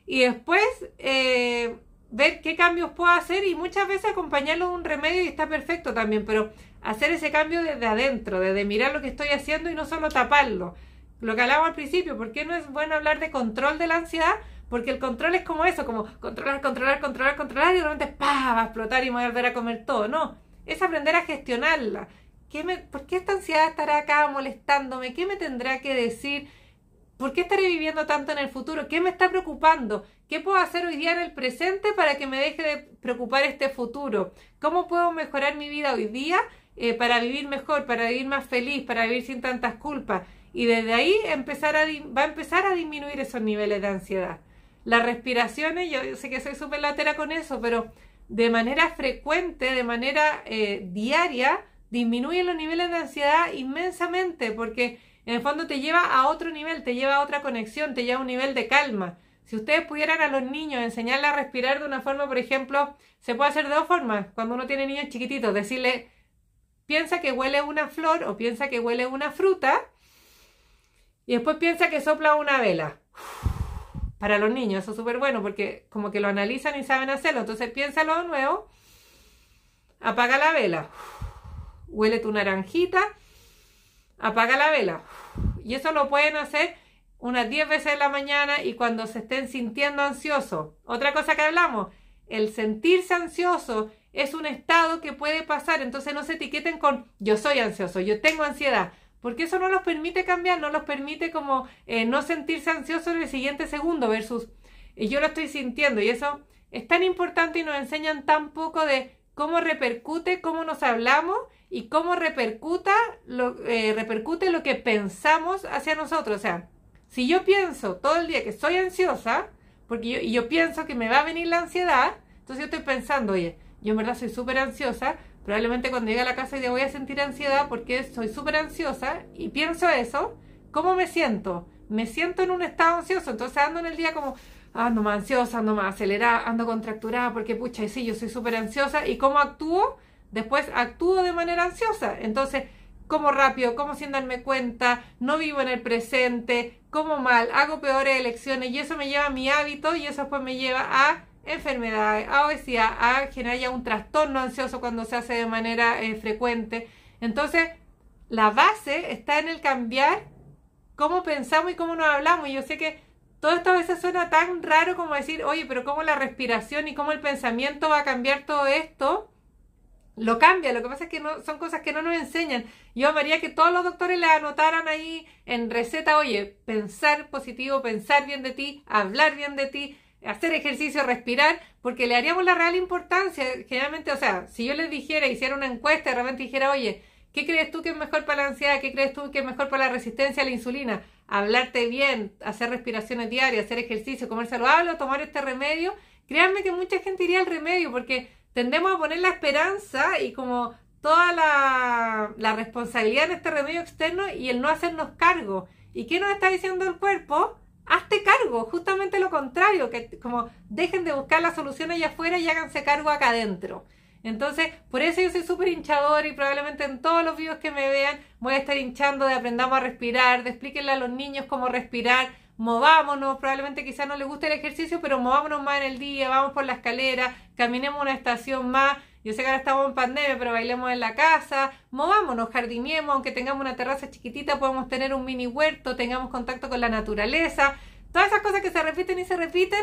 Speaker 1: Y después eh, ver qué cambios puedo hacer y muchas veces acompañarlo de un remedio y está perfecto también, pero hacer ese cambio desde adentro, desde mirar lo que estoy haciendo y no solo taparlo. Lo que hablaba al principio, ¿por qué no es bueno hablar de control de la ansiedad? Porque el control es como eso, como controlar, controlar, controlar, controlar y de repente va a explotar y me voy a volver a comer todo. No, es aprender a gestionarla ¿Por qué esta ansiedad estará acá molestándome? ¿Qué me tendrá que decir? ¿Por qué estaré viviendo tanto en el futuro? ¿Qué me está preocupando? ¿Qué puedo hacer hoy día en el presente para que me deje de preocupar este futuro? ¿Cómo puedo mejorar mi vida hoy día eh, para vivir mejor, para vivir más feliz, para vivir sin tantas culpas? Y desde ahí empezar va a empezar a disminuir esos niveles de ansiedad. Las respiraciones, yo, sé que soy súper latera con eso, pero de manera frecuente, de manera eh, diaria, disminuye los niveles de ansiedad inmensamente porque en el fondo te lleva a otro nivel, te lleva a otra conexión, te lleva a un nivel de calma. Si ustedes pudieran a los niños enseñarles a respirar de una forma, por ejemplo, se puede hacer de dos formas. Cuando uno tiene niños chiquititos, decirle, piensa que huele una flor o piensa que huele una fruta y después piensa que sopla una vela. Para los niños eso es súper bueno porque como que lo analizan y saben hacerlo. Entonces piensa de nuevo, apaga la vela huele tu naranjita, apaga la vela. Y eso lo pueden hacer unas 10 veces en la mañana y cuando se estén sintiendo ansiosos. Otra cosa que hablamos, el sentirse ansioso es un estado que puede pasar, entonces no se etiqueten con yo soy ansioso, yo tengo ansiedad, porque eso no los permite cambiar, no los permite como eh, no sentirse ansioso en el siguiente segundo versus yo lo estoy sintiendo y eso es tan importante y nos enseñan tan poco de cómo repercute, cómo nos hablamos y cómo repercuta lo, eh, repercute lo que pensamos hacia nosotros. O sea, si yo pienso todo el día que soy ansiosa, porque yo, y yo pienso que me va a venir la ansiedad, entonces yo estoy pensando, oye, yo en verdad soy súper ansiosa, probablemente cuando llegue a la casa ya voy a sentir ansiedad porque soy súper ansiosa y pienso eso, ¿cómo me siento? Me siento en un estado ansioso, entonces ando en el día como, ando más ansiosa, ando más acelerada, ando contracturada porque pucha, y sí, yo soy súper ansiosa, ¿y cómo actúo? Después actúo de manera ansiosa. Entonces, como rápido, como sin darme cuenta, no vivo en el presente, como mal, hago peores elecciones y eso me lleva a mi hábito y eso después me lleva a enfermedades, a obesidad, a generar ya un trastorno ansioso cuando se hace de manera eh, frecuente. Entonces, la base está en el cambiar cómo pensamos y cómo nos hablamos. Y yo sé que todo esto a veces suena tan raro como decir, oye, pero cómo la respiración y cómo el pensamiento va a cambiar todo esto lo cambia. Lo que pasa es que no, son cosas que no nos enseñan. Yo amaría que todos los doctores le anotaran ahí en receta, oye, pensar positivo, pensar bien de ti, hablar bien de ti, hacer ejercicio, respirar, porque le haríamos la real importancia. Generalmente, o sea, si yo les dijera, hiciera una encuesta y realmente dijera, oye, ¿qué crees tú que es mejor para la ansiedad? ¿Qué crees tú que es mejor para la resistencia a la insulina? Hablarte bien, hacer respiraciones diarias, hacer ejercicio, comer saludable, tomar este remedio. Créanme que mucha gente iría al remedio porque tendemos a poner la esperanza y como toda la, responsabilidad en este remedio externo y el no hacernos cargo. ¿Y qué nos está diciendo el cuerpo? Hazte cargo, justamente lo contrario, que como dejen de buscar la solución allá afuera y háganse cargo acá adentro. Entonces, por eso yo soy súper hinchador y probablemente en todos los videos que me vean voy a estar hinchando de aprendamos a respirar, de explíquenle a los niños cómo respirar, movámonos, probablemente quizás no les guste el ejercicio, pero movámonos más en el día, vamos por la escalera, caminemos una estación más. Yo sé que ahora estamos en pandemia, pero bailemos en la casa, movámonos, jardinemos, aunque tengamos una terraza chiquitita, podemos tener un mini huerto, tengamos contacto con la naturaleza. Todas esas cosas que se repiten y se repiten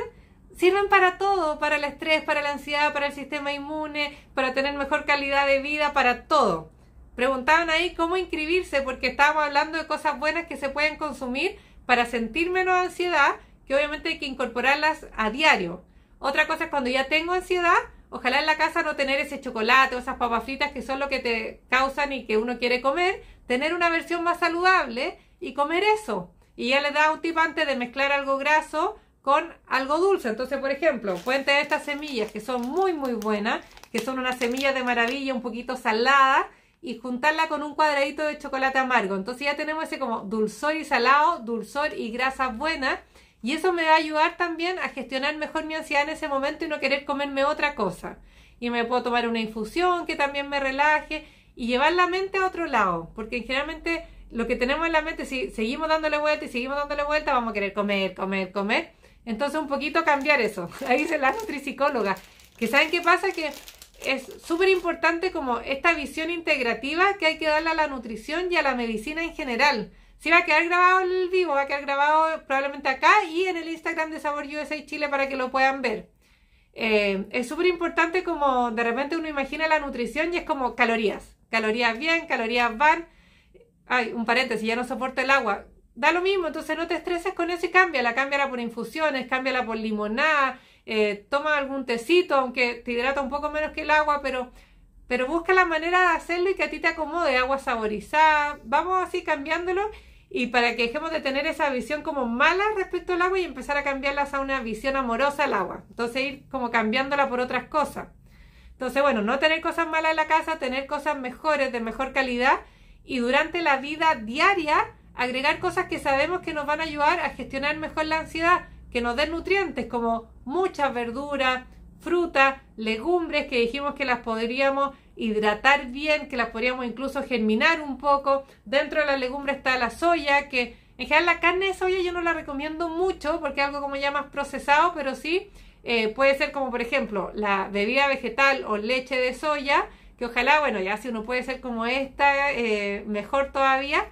Speaker 1: sirven para todo, para el estrés, para la ansiedad, para el sistema inmune, para tener mejor calidad de vida, para todo. Preguntaban ahí cómo inscribirse, porque estábamos hablando de cosas buenas que se pueden consumir, para sentir menos ansiedad, que obviamente hay que incorporarlas a diario. Otra cosa es cuando ya tengo ansiedad, ojalá en la casa no tener ese chocolate o esas papas fritas que son lo que te causan y que uno quiere comer, tener una versión más saludable y comer eso. Y ya le da un tip antes de mezclar algo graso con algo dulce. Entonces, por ejemplo, pueden tener estas semillas que son muy, muy buenas, que son unas semillas de maravilla, un poquito saladas, y juntarla con un cuadradito de chocolate amargo. Entonces ya tenemos ese como dulzor y salado, dulzor y grasas buenas. Y eso me va a ayudar también a gestionar mejor mi ansiedad en ese momento y no querer comerme otra cosa. Y me puedo tomar una infusión que también me relaje y llevar la mente a otro lado. Porque generalmente lo que tenemos en la mente, si seguimos dándole vuelta y seguimos dándole vuelta, vamos a querer comer, comer, comer. Entonces un poquito cambiar eso. Ahí se la nutripsicóloga. Que saben qué pasa que es súper importante como esta visión integrativa que hay que darle a la nutrición y a la medicina en general. Si va a quedar grabado el vivo, va a quedar grabado probablemente acá y en el Instagram de Sabor USA Chile para que lo puedan ver. Eh, es súper importante como de repente uno imagina la nutrición y es como calorías. Calorías bien, calorías van. Ay, un paréntesis, ya no soporto el agua. Da lo mismo, entonces no te estreses con eso y cámbiala. Cámbiala por infusiones, cámbiala por limonada, eh, toma algún tecito, aunque te hidrata un poco menos que el agua, pero, pero busca la manera de hacerlo y que a ti te acomode, agua saborizada, vamos así cambiándolo y para que dejemos de tener esa visión como mala respecto al agua y empezar a cambiarla a una visión amorosa al agua. Entonces ir como cambiándola por otras cosas. Entonces, bueno, no tener cosas malas en la casa, tener cosas mejores, de mejor calidad y durante la vida diaria agregar cosas que sabemos que nos van a ayudar a gestionar mejor la ansiedad que nos den nutrientes como muchas verduras, frutas, legumbres que dijimos que las podríamos hidratar bien, que las podríamos incluso germinar un poco. Dentro de la legumbre está la soya, que en general la carne de soya yo no la recomiendo mucho porque es algo como ya más procesado, pero sí eh, puede ser como por ejemplo la bebida vegetal o leche de soya, que ojalá, bueno, ya si uno puede ser como esta, eh, mejor todavía.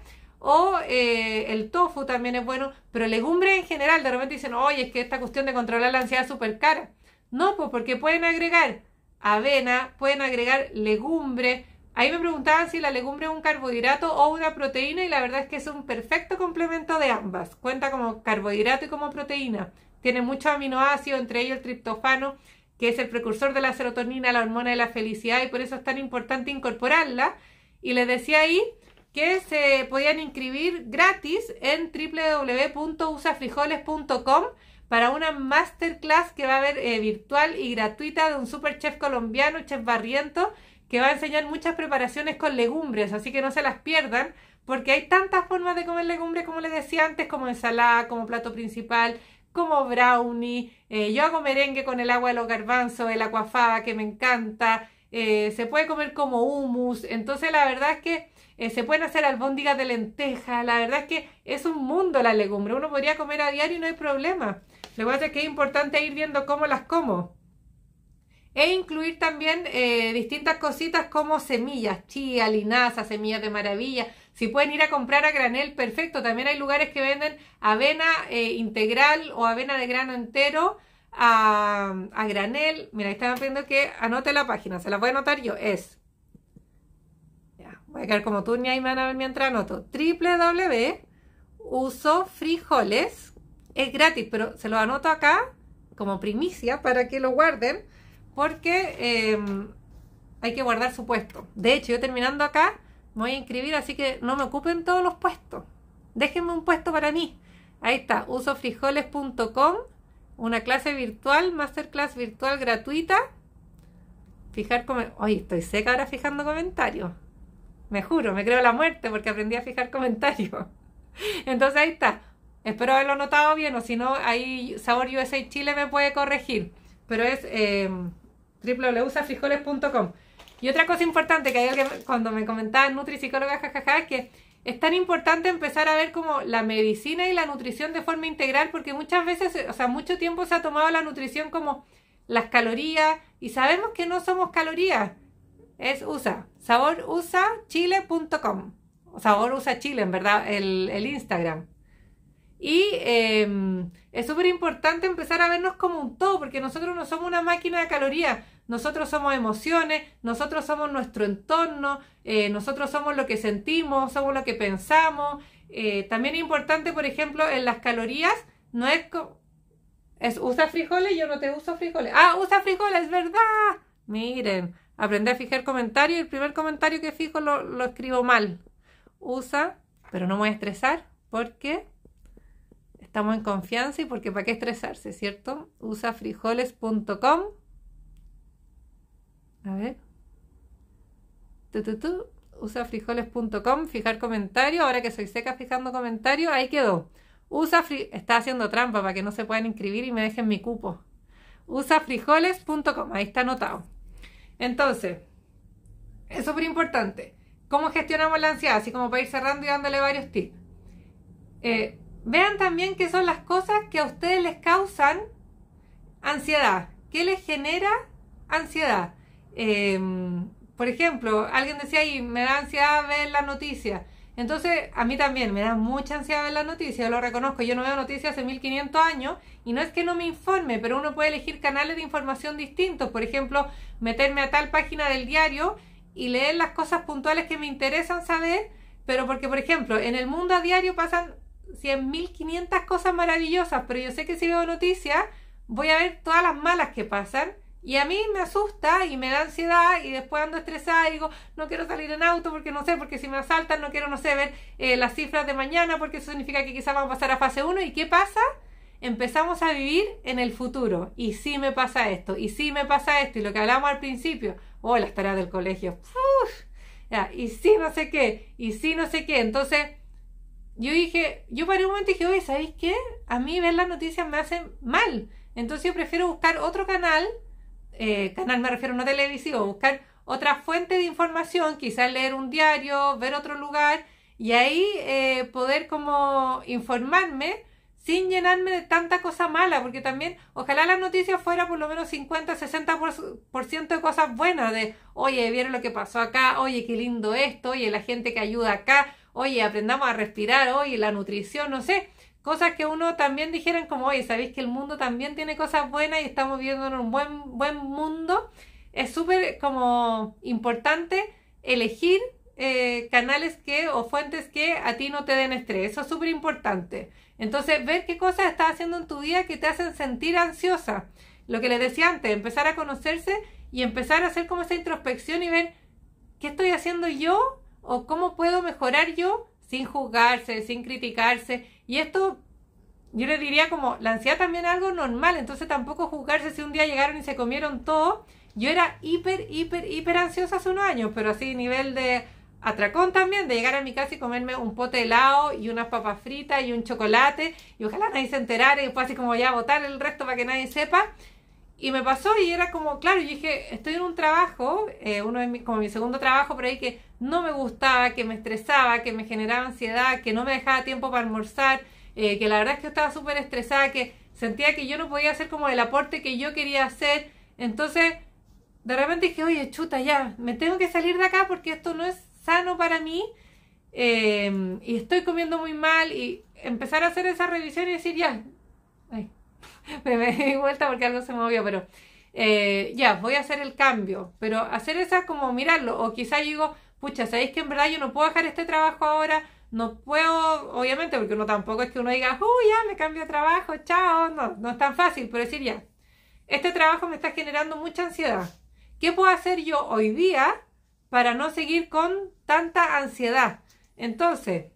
Speaker 1: O eh, el tofu también es bueno, pero legumbres en general, de repente dicen, oye, es que esta cuestión de controlar la ansiedad es súper cara. No, pues porque pueden agregar avena, pueden agregar legumbre. Ahí me preguntaban si la legumbre es un carbohidrato o una proteína y la verdad es que es un perfecto complemento de ambas. Cuenta como carbohidrato y como proteína. Tiene muchos aminoácidos, entre ellos el triptofano, que es el precursor de la serotonina, la hormona de la felicidad y por eso es tan importante incorporarla. Y les decía ahí que se podían inscribir gratis en www.usafrijoles.com para una masterclass que va a haber eh, virtual y gratuita de un super chef colombiano, Chef Barriento, que va a enseñar muchas preparaciones con legumbres, así que no se las pierdan, porque hay tantas formas de comer legumbres, como les decía antes, como ensalada, como plato principal, como brownie, eh, yo hago merengue con el agua de los garbanzos, el aquafaba que me encanta, eh, se puede comer como hummus, entonces la verdad es que eh, se pueden hacer albóndigas de lenteja. La verdad es que es un mundo la legumbre. Uno podría comer a diario y no hay problema. Lo que es que es importante ir viendo cómo las como. E incluir también eh, distintas cositas como semillas, chía, linaza, semillas de maravilla. Si pueden ir a comprar a granel, perfecto. También hay lugares que venden avena eh, integral o avena de grano entero a, granel. Mira, ahí están viendo que anote la página, se la voy a anotar yo. Es voy a quedar como tú y ahí me van a ver mientras anoto, frijoles. es gratis, pero se lo anoto acá como primicia para que lo guarden, porque em, hay que guardar su puesto. De hecho, yo terminando acá, voy a inscribir, así que no me ocupen todos los puestos. Déjenme un puesto para mí. Ahí está, usofrijoles.com, una clase virtual, masterclass virtual gratuita. Fijar como Oye, estoy seca ahora fijando comentarios. Me juro, me creo la muerte porque aprendí a fijar comentarios. Entonces ahí está. Espero haberlo notado bien o si no, hay Sabor USA Chile me puede corregir. Pero es eh, Y otra cosa importante que hay alguien cuando me comentaba Nutri jajaja, es que es tan importante empezar a ver como la medicina y la nutrición de forma integral porque muchas veces, o sea, mucho tiempo se ha tomado la nutrición como las calorías y sabemos que no somos calorías es USA, saborusachile.com. Sabor USA Chile, en verdad, el, Instagram. Y em, es súper importante empezar a vernos como un todo, porque nosotros no somos una máquina de calorías, nosotros somos emociones, nosotros somos nuestro entorno, eh, nosotros somos lo que sentimos, somos lo que pensamos. Eh, también es importante, por ejemplo, en las calorías, no es, es usa frijoles, yo no te uso frijoles. Ah, usa frijoles, ¿verdad? Miren, Aprende a fijar comentarios el primer comentario que fijo lo, escribo mal. Usa, pero no me voy a estresar porque estamos en confianza y porque para qué estresarse, ¿cierto? Usa frijoles.com. A ver. Tu, Usa frijoles.com, fijar comentario. Ahora que soy seca fijando comentario, ahí quedó. Usa está haciendo trampa para que no se puedan inscribir y me dejen mi cupo. Usa frijoles.com, ahí está anotado. Entonces, es súper importante. ¿Cómo gestionamos la ansiedad? Así como para ir cerrando y dándole varios tips. Eh, vean también qué son las cosas que a ustedes les causan ansiedad. ¿Qué les genera ansiedad? Eh, por ejemplo, alguien decía ahí, me da ansiedad ver las noticias. Entonces, a mí también me da mucha ansiedad ver las noticias, lo reconozco. Yo no veo noticias hace 1500 años y no es que no me informe, pero uno puede elegir canales de información distintos. Por ejemplo, meterme a tal página del diario y leer las cosas puntuales que me interesan saber, pero porque, por ejemplo, en el mundo a diario pasan 100.500 cosas maravillosas, pero yo sé que si veo noticias voy a ver todas las malas que pasan y a mí me asusta y me da ansiedad y después ando estresada y digo, no quiero salir en auto porque no sé, porque si me asaltan no quiero, no sé, ver eh, las cifras de mañana porque eso significa que quizás vamos a pasar a fase 1. ¿Y qué pasa? Empezamos a vivir en el futuro. Y sí me pasa esto, y sí me pasa esto, y lo que hablamos al principio, oh, las tareas del colegio, y sí no sé qué, y sí no sé qué. Entonces, yo dije, yo paré un momento y dije, oye, ¿sabéis qué? A mí ver las noticias me hacen mal. Entonces yo prefiero buscar otro canal eh, canal me refiero no televisivo, buscar otra fuente de información, quizás leer un diario, ver otro lugar y ahí eh, poder como informarme sin llenarme de tanta cosa mala, porque también ojalá las noticias fuera por lo menos 50, 60% de cosas buenas, de oye, vieron lo que pasó acá, oye, qué lindo esto, oye, la gente que ayuda acá, oye, aprendamos a respirar, oye, la nutrición, no sé, cosas que uno también dijeran como, oye, sabéis que el mundo también tiene cosas buenas y estamos viviendo en un buen, buen mundo. Es súper como importante elegir eh, canales que o fuentes que a ti no te den estrés. Eso es súper importante. Entonces, ver qué cosas estás haciendo en tu vida que te hacen sentir ansiosa. Lo que les decía antes, empezar a conocerse y empezar a hacer como esa introspección y ver qué estoy haciendo yo o cómo puedo mejorar yo sin juzgarse, sin criticarse y esto yo le diría como la ansiedad también es algo normal, entonces tampoco juzgarse si un día llegaron y se comieron todo. Yo era hiper, hiper, hiper ansiosa hace unos años, pero así nivel de atracón también, de llegar a mi casa y comerme un pote de helado y unas papas fritas y un chocolate, y ojalá nadie se enterara y después así como ya botar el resto para que nadie sepa. Y me pasó y era como, claro, yo dije, estoy en un trabajo, eh, uno como mi segundo trabajo por ahí que no me gustaba, que me estresaba, que me generaba ansiedad, que no me dejaba tiempo para almorzar, eh, que la verdad es que estaba súper estresada, que sentía que yo no podía hacer como el aporte que yo quería hacer. Entonces, de repente dije, oye, chuta, ya, me tengo que salir de acá porque esto no es sano para mí eh, y estoy comiendo muy mal y empezar a hacer esa revisión y decir, ya, ay, me, me di vuelta porque algo se movió, pero eh, ya, voy a hacer el cambio. Pero hacer esa como mirarlo, o quizá digo, pucha, ¿sabéis que en verdad yo no puedo dejar este trabajo ahora? No puedo, obviamente, porque uno tampoco es que uno diga, uy ya me cambio de trabajo, chao! No, no es tan fácil, pero decir ya, este trabajo me está generando mucha ansiedad. ¿Qué puedo hacer yo hoy día para no seguir con tanta ansiedad? Entonces,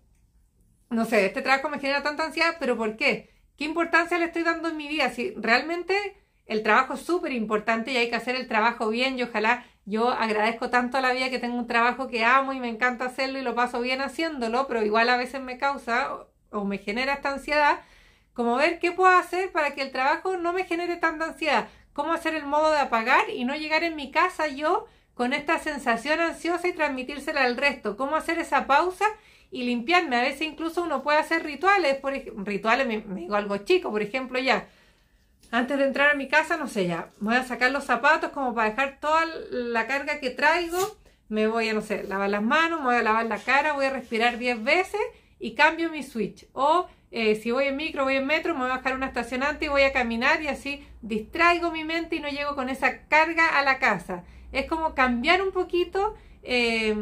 Speaker 1: no sé, este trabajo me genera tanta ansiedad, pero ¿por qué? ¿Qué importancia le estoy dando en mi vida? Si realmente el trabajo es súper importante y hay que hacer el trabajo bien y ojalá yo agradezco tanto a la vida que tengo un trabajo que amo y me encanta hacerlo y lo paso bien haciéndolo, pero igual a veces me causa o me genera esta ansiedad, como ver qué puedo hacer para que el trabajo no me genere tanta ansiedad, cómo hacer el modo de apagar y no llegar en mi casa yo con esta sensación ansiosa y transmitírsela al resto, cómo hacer esa pausa y limpiarme. A veces incluso uno puede hacer rituales, por rituales me, digo algo chico, por ejemplo, ya. Antes de entrar a mi casa, no sé, ya, voy a sacar los zapatos como para dejar toda la carga que traigo. Me voy a, no sé, lavar las manos, me voy a lavar la cara, voy a respirar 10 veces y cambio mi switch. O eh, si voy en micro, voy en metro, me voy a bajar una estacionante y voy a caminar y así distraigo mi mente y no llego con esa carga a la casa. Es como cambiar un poquito eh,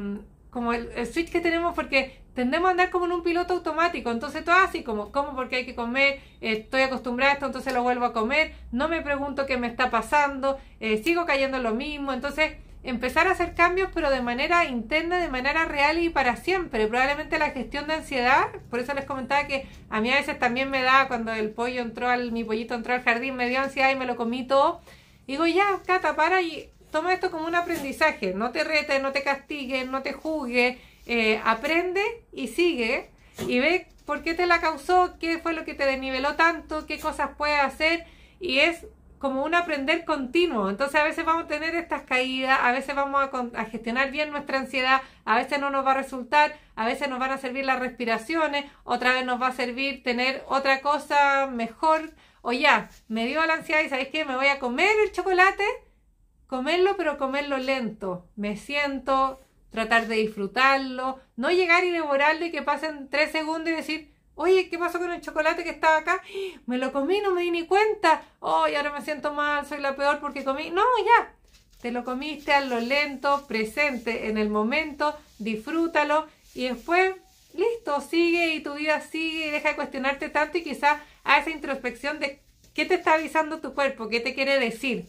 Speaker 1: como el, switch que tenemos porque tendemos a andar como en un piloto automático, entonces todo así ah, como, como porque hay que comer, estoy acostumbrada a esto, entonces lo vuelvo a comer, no me pregunto qué me está pasando, eh, sigo cayendo lo mismo, entonces empezar a hacer cambios pero de manera interna, de manera real y para siempre, probablemente la gestión de ansiedad, por eso les comentaba que a mí a veces también me da cuando el pollo entró al, mi pollito entró al jardín, me dio ansiedad y me lo comí todo, digo ya, Cata, para y toma esto como un aprendizaje, no te reten, no te castigues, no te juzgues, eh, aprende y sigue y ve por qué te la causó, qué fue lo que te desniveló tanto, qué cosas puedes hacer y es como un aprender continuo. Entonces a veces vamos a tener estas caídas, a veces vamos a, gestionar bien nuestra ansiedad, a veces no nos va a resultar, a veces nos van a servir las respiraciones, otra vez nos va a servir tener otra cosa mejor. O ya, me dio la ansiedad y sabéis qué, me voy a comer el chocolate, comerlo pero comerlo lento. Me siento, tratar de disfrutarlo, no llegar y devorarlo y que pasen tres segundos y decir, oye, ¿qué pasó con el chocolate que estaba acá? Me lo comí, no me di ni cuenta, oh, ahora me siento mal, soy la peor porque comí, no, ya, te lo comiste a lo lento, presente, en el momento, disfrútalo y después, listo, sigue y tu vida sigue y deja de cuestionarte tanto y quizás a esa introspección de qué te está avisando tu cuerpo, qué te quiere decir.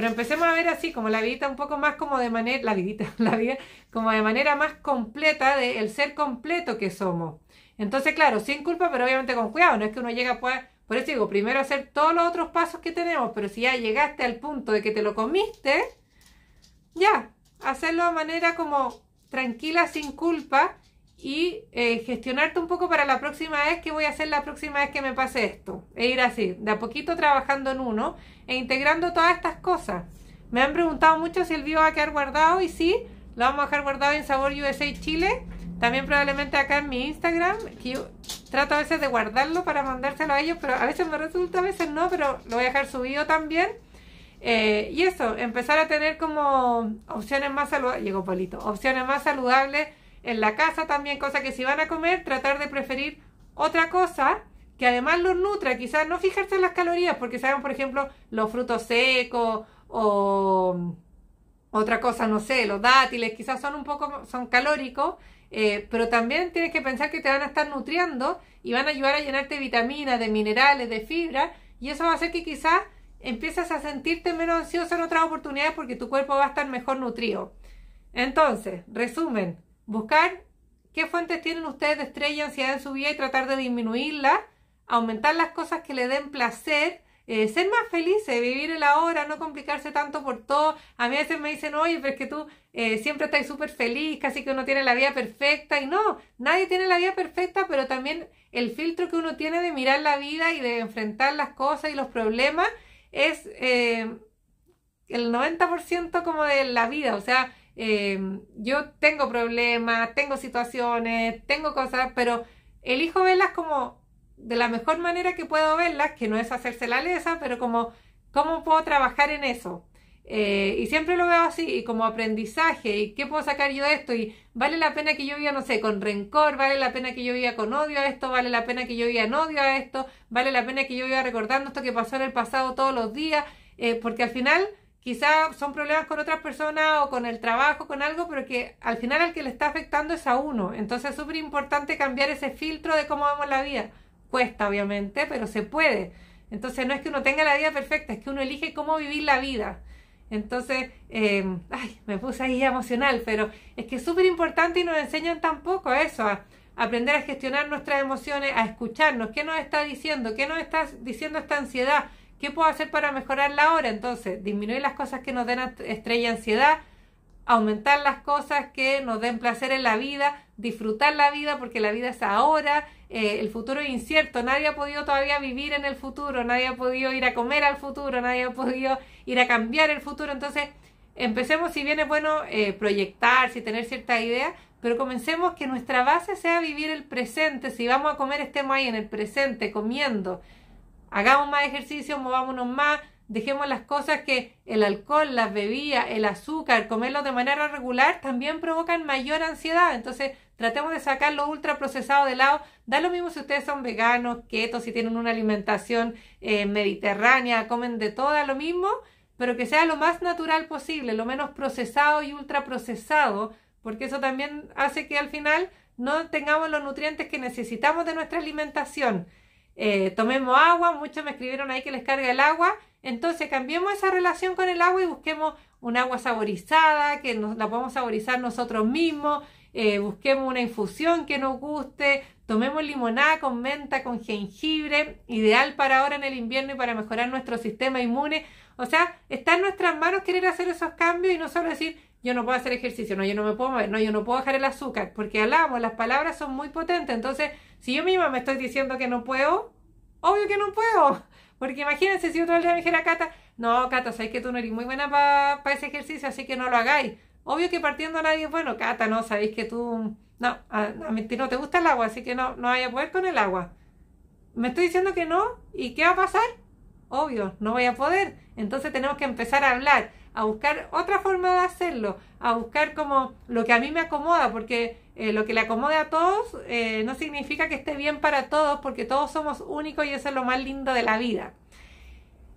Speaker 1: Pero empecemos a ver así, como la vida un poco más como de manera, la vidita, la vida, como de manera más completa del ser completo que somos. Entonces, claro, sin culpa, pero obviamente con cuidado, no es que uno llega a pues, poder, por eso digo, primero hacer todos los otros pasos que tenemos, pero si ya llegaste al punto de que te lo comiste, ya, hacerlo de manera como tranquila, sin culpa, y eh, gestionarte un poco para la próxima vez que voy a hacer la próxima vez que me pase esto. E ir así, de a poquito trabajando en uno e integrando todas estas cosas. Me han preguntado mucho si el video va a quedar guardado y sí, lo vamos a dejar guardado en Sabor USA Chile. También probablemente acá en mi Instagram, que yo trato a veces de guardarlo para mandárselo a ellos, pero a veces me resulta, a veces no, pero lo voy a dejar subido también. Eh, y eso, empezar a tener como opciones más saludables, llegó Polito, opciones más saludables en la casa también, cosa que si van a comer, tratar de preferir otra cosa que además los nutra. Quizás no fijarse en las calorías, porque saben, por ejemplo, los frutos secos o mm, otra cosa, no sé, los dátiles, quizás son un poco, son calóricos, eh, pero también tienes que pensar que te van a estar nutriendo y van a ayudar a llenarte de vitaminas, de minerales, de fibra, y eso va a hacer que quizás empiezas a sentirte menos ansioso en otras oportunidades porque tu cuerpo va a estar mejor nutrido. Entonces, resumen, Buscar qué fuentes tienen ustedes de estrella, ansiedad en su vida y tratar de disminuirla, aumentar las cosas que le den placer, eh, ser más felices, vivir el ahora, no complicarse tanto por todo. A mí a veces me dicen, oye, pero es que tú eh, siempre estás súper feliz, casi que uno tiene la vida perfecta. Y no, nadie tiene la vida perfecta, pero también el filtro que uno tiene de mirar la vida y de enfrentar las cosas y los problemas es eh, el 90% como de la vida. O sea, Em, yo tengo problemas, tengo situaciones, tengo cosas, pero elijo verlas como de la mejor manera que puedo verlas, que no es hacerse la lesa, pero como cómo puedo trabajar en eso. Eh, y siempre lo veo así, y como aprendizaje, y qué puedo sacar yo de esto, y vale la pena que yo viva, no sé, con rencor, vale la pena que yo viva con odio a esto, vale la pena que yo viva en odio a esto, vale la pena que yo viva recordando esto que pasó en el pasado todos los días, eh, porque al final quizás son problemas con otras personas o con el trabajo, con algo, pero que al final al que le está afectando es a uno. Entonces es súper importante cambiar ese filtro de cómo vemos la vida. Cuesta, obviamente, pero se puede. Entonces no es que uno tenga la vida perfecta, es que uno elige cómo vivir la vida. Entonces, eh, ay, me puse ahí emocional, pero es que es súper importante y nos enseñan tampoco eso, a aprender a gestionar nuestras emociones, a escucharnos, qué nos está diciendo, qué nos está diciendo esta ansiedad, ¿Qué puedo hacer para mejorar la hora? Entonces, disminuir las cosas que nos den estrella ansiedad, aumentar las cosas que nos den placer en la vida, disfrutar la vida porque la vida es ahora, eh, el futuro es incierto, nadie ha podido todavía vivir en el futuro, nadie ha podido ir a comer al futuro, nadie ha podido ir a cambiar el futuro, entonces empecemos si bien es bueno eh, proyectar, proyectarse y tener cierta idea, pero comencemos que nuestra base sea vivir el presente, si vamos a comer estemos ahí en el presente comiendo, hagamos más ejercicio, movámonos más, dejemos las cosas que el alcohol, las bebidas, el azúcar, comerlo de manera regular también provocan mayor ansiedad. Entonces, tratemos de sacar lo ultraprocesado de lado. Da lo mismo si ustedes son veganos, keto, si tienen una alimentación eh, mediterránea, comen de todo, lo mismo, pero que sea lo más natural posible, lo menos procesado y ultraprocesado, porque eso también hace que al final no tengamos los nutrientes que necesitamos de nuestra alimentación. Eh, tomemos agua, muchos me escribieron ahí que les carga el agua, entonces cambiemos esa relación con el agua y busquemos un agua saborizada, que nos, la podamos saborizar nosotros mismos, eh, busquemos una infusión que nos guste, tomemos limonada con menta, con jengibre, ideal para ahora en el invierno y para mejorar nuestro sistema inmune. O sea, está en nuestras manos querer hacer esos cambios y no solo decir, yo no puedo hacer ejercicio, no, yo no me puedo mover, no, yo no puedo dejar el azúcar, porque hablamos las palabras son muy potentes. Entonces, si yo misma me estoy diciendo que no puedo, obvio que no puedo. Porque imagínense si yo día me dijera, Cata, no, Cata, sabes que tú no eres muy buena para ese ejercicio, así que no lo hagáis. Obvio que partiendo nadie, bueno, Cata, no, sabéis que tú, no, a, a mentir, no te gusta el agua, así que no, no vaya a poder con el agua. Me estoy diciendo que no, ¿y qué va a pasar? Obvio, no voy a poder. Entonces tenemos que empezar a hablar a buscar otra forma de hacerlo, a buscar como lo que a mí me acomoda, porque eh, lo que le acomode a todos eh, no significa que esté bien para todos, porque todos somos únicos y eso es lo más lindo de la vida.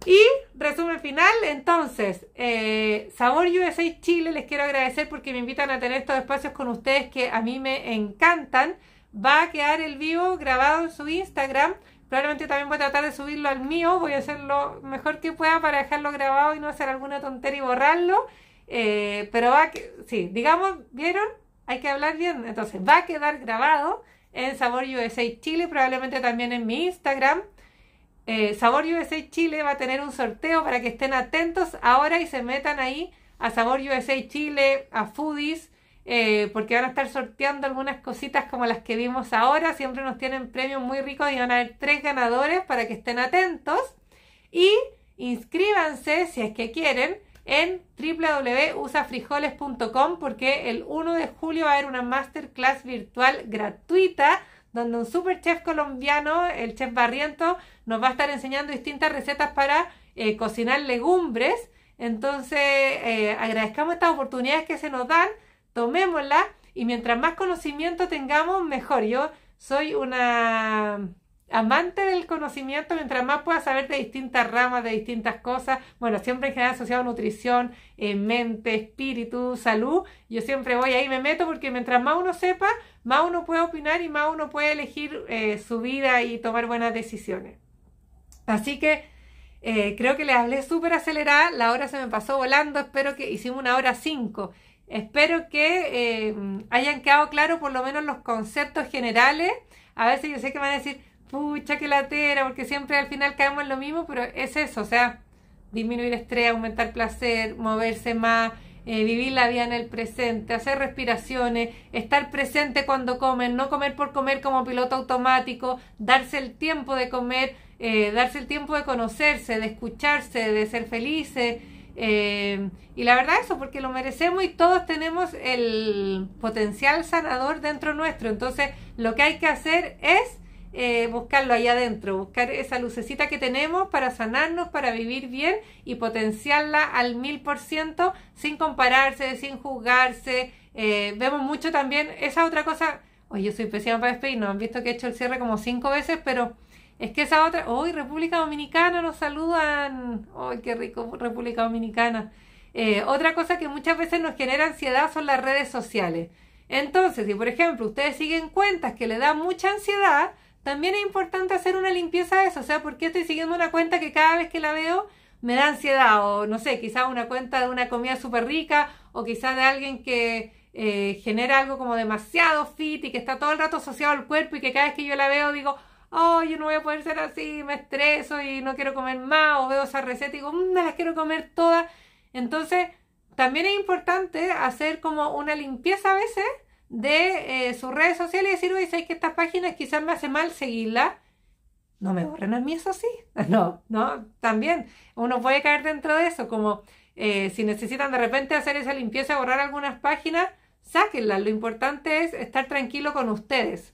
Speaker 1: Y resumen final, entonces, eh, Sabor USA Chile, les quiero agradecer porque me invitan a tener estos espacios con ustedes que a mí me encantan. Va a quedar el vivo grabado en su Instagram Probablemente también voy a tratar de subirlo al mío, voy a hacer lo mejor que pueda para dejarlo grabado y no hacer alguna tontería y borrarlo. Eh, pero va que, sí, digamos, ¿vieron? Hay que hablar bien. Entonces, va a quedar grabado en Sabor USA Chile, probablemente también en mi Instagram. Eh, Sabor USA Chile va a tener un sorteo para que estén atentos ahora y se metan ahí a Sabor USA Chile, a Foodies, eh, porque van a estar sorteando algunas cositas como las que vimos ahora. Siempre nos tienen premios muy ricos y van a haber tres ganadores para que estén atentos. Y inscríbanse si es que quieren en www.usafrijoles.com porque el 1 de julio va a haber una masterclass virtual gratuita donde un super chef colombiano, el chef Barriento, nos va a estar enseñando distintas recetas para eh, cocinar legumbres. Entonces, eh, agradezcamos estas oportunidades que se nos dan tomémosla y mientras más conocimiento tengamos, mejor. Yo soy una amante del conocimiento, mientras más pueda saber de distintas ramas, de distintas cosas, bueno, siempre en general asociado a nutrición, eh, mente, espíritu, salud, yo siempre voy ahí, me meto porque mientras más uno sepa, más uno puede opinar y más uno puede elegir eh, su vida y tomar buenas decisiones. Así que eh, creo que les hablé súper acelerada, la hora se me pasó volando, espero que hicimos una hora cinco. Espero que eh, hayan quedado claros por lo menos los conceptos generales. A veces yo sé que van a decir, pucha, que latera, porque siempre al final caemos en lo mismo, pero es eso, o sea, disminuir estrés, aumentar placer, moverse más, eh, vivir la vida en el presente, hacer respiraciones, estar presente cuando comen, no comer por comer como piloto automático, darse el tiempo de comer, eh, darse el tiempo de conocerse, de escucharse, de ser felices, eh, y la verdad eso, porque lo merecemos y todos tenemos el potencial sanador dentro nuestro. Entonces lo que hay que hacer es eh, buscarlo allá adentro, buscar esa lucecita que tenemos para sanarnos, para vivir bien y potenciarla al mil por ciento sin compararse, sin juzgarse. Eh, vemos mucho también esa otra cosa. Oye, yo soy especial para despedir, no han visto que he hecho el cierre como cinco veces, pero es que esa otra, hoy República Dominicana nos saludan, ¡Ay, qué rico República Dominicana. Eh, otra cosa que muchas veces nos genera ansiedad son las redes sociales. Entonces, si por ejemplo ustedes siguen cuentas que le dan mucha ansiedad, también es importante hacer una limpieza de eso. O sea, ¿por qué estoy siguiendo una cuenta que cada vez que la veo me da ansiedad? O no sé, quizás una cuenta de una comida súper rica o quizás de alguien que eh, genera algo como demasiado fit y que está todo el rato asociado al cuerpo y que cada vez que yo la veo digo, oh, yo no voy a poder ser así, me estreso y no quiero comer más, o veo esa receta y digo, mmm, las quiero comer todas. Entonces, también es importante hacer como una limpieza a veces de eh, sus redes sociales y decir, oye, que estas páginas quizás me hace mal seguirlas. No me borren a mí, eso sí. No, no, también. Uno puede caer dentro de eso, como eh, si necesitan de repente hacer esa limpieza, borrar algunas páginas, sáquenlas. Lo importante es estar tranquilo con ustedes.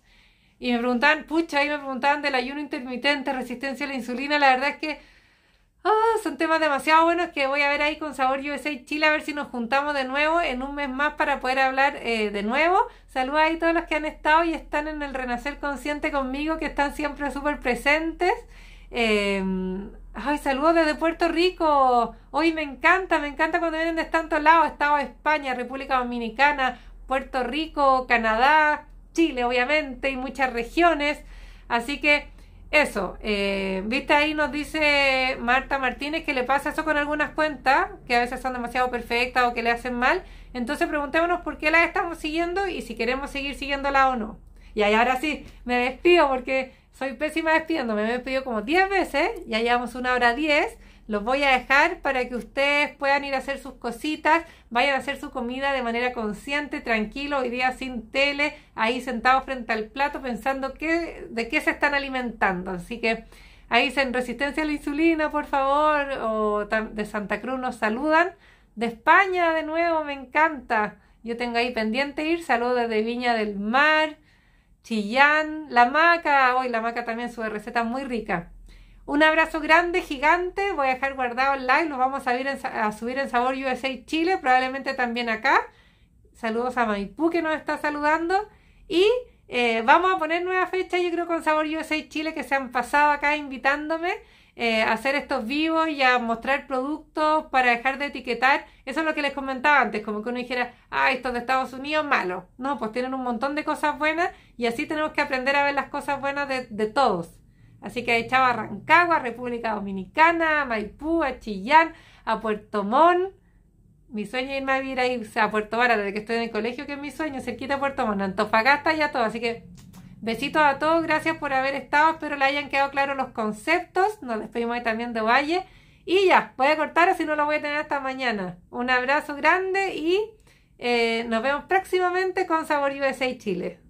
Speaker 1: Y me preguntaban, pucha, ahí me preguntaban del ayuno intermitente, resistencia a la insulina. La verdad es que oh, son temas demasiado buenos que voy a ver ahí con Sabor USA Chile, a ver si nos juntamos de nuevo en un mes más para poder hablar eh, de nuevo. Saludos ahí a todos los que han estado y están en el Renacer Consciente conmigo, que están siempre súper presentes. Em, ay, saludos desde Puerto Rico. Hoy me encanta, me encanta cuando vienen de tantos lados. estado España, República Dominicana, Puerto Rico, Canadá, Chile, obviamente, y muchas regiones. Así que eso, eh, viste ahí nos dice Marta Martínez que le pasa eso con algunas cuentas, que a veces son demasiado perfectas o que le hacen mal. Entonces preguntémonos por qué las estamos siguiendo y si queremos seguir siguiéndola o no. Y ahora sí, me despido porque soy pésima despidiendo, me despido como 10 veces, ya llevamos una hora 10. Los voy a dejar para que ustedes puedan ir a hacer sus cositas, vayan a hacer su comida de manera consciente, tranquilo, hoy día sin tele, ahí sentados frente al plato pensando qué, de qué se están alimentando. Así que ahí dicen resistencia a la insulina, por favor, o de Santa Cruz nos saludan. De España, de nuevo, me encanta. Yo tengo ahí pendiente ir, saludos de Viña del Mar, Chillán, La Maca, hoy La Maca también sube receta muy rica un abrazo grande, gigante. Voy a dejar guardado el live. Los vamos a, subir en Sabor USA Chile, probablemente también acá. Saludos a Maipú que nos está saludando. Y eh, vamos a poner nueva fecha, yo creo, con Sabor USA Chile, que se han pasado acá invitándome eh, a hacer estos vivos y a mostrar productos para dejar de etiquetar. Eso es lo que les comentaba antes, como que uno dijera, ah, estos de Estados Unidos, malo. No, pues tienen un montón de cosas buenas y así tenemos que aprender a ver las cosas buenas de todos. Así que echaba a Rancagua, República Dominicana, a Maipú, a Chillán, a Puerto Montt. Mi sueño es irme a vivir ahí, o sea, a Puerto Vara, desde que estoy en el colegio, que es mi sueño, cerquita de Puerto Montt, Antofagasta y a todo. Así que besitos a todos, gracias por haber estado, espero le hayan quedado claros los conceptos. Nos despedimos ahí también de Valle. Y ya, voy a cortar, si no lo voy a tener hasta mañana. Un abrazo grande y eh, nos vemos próximamente con Sabor USA Chile.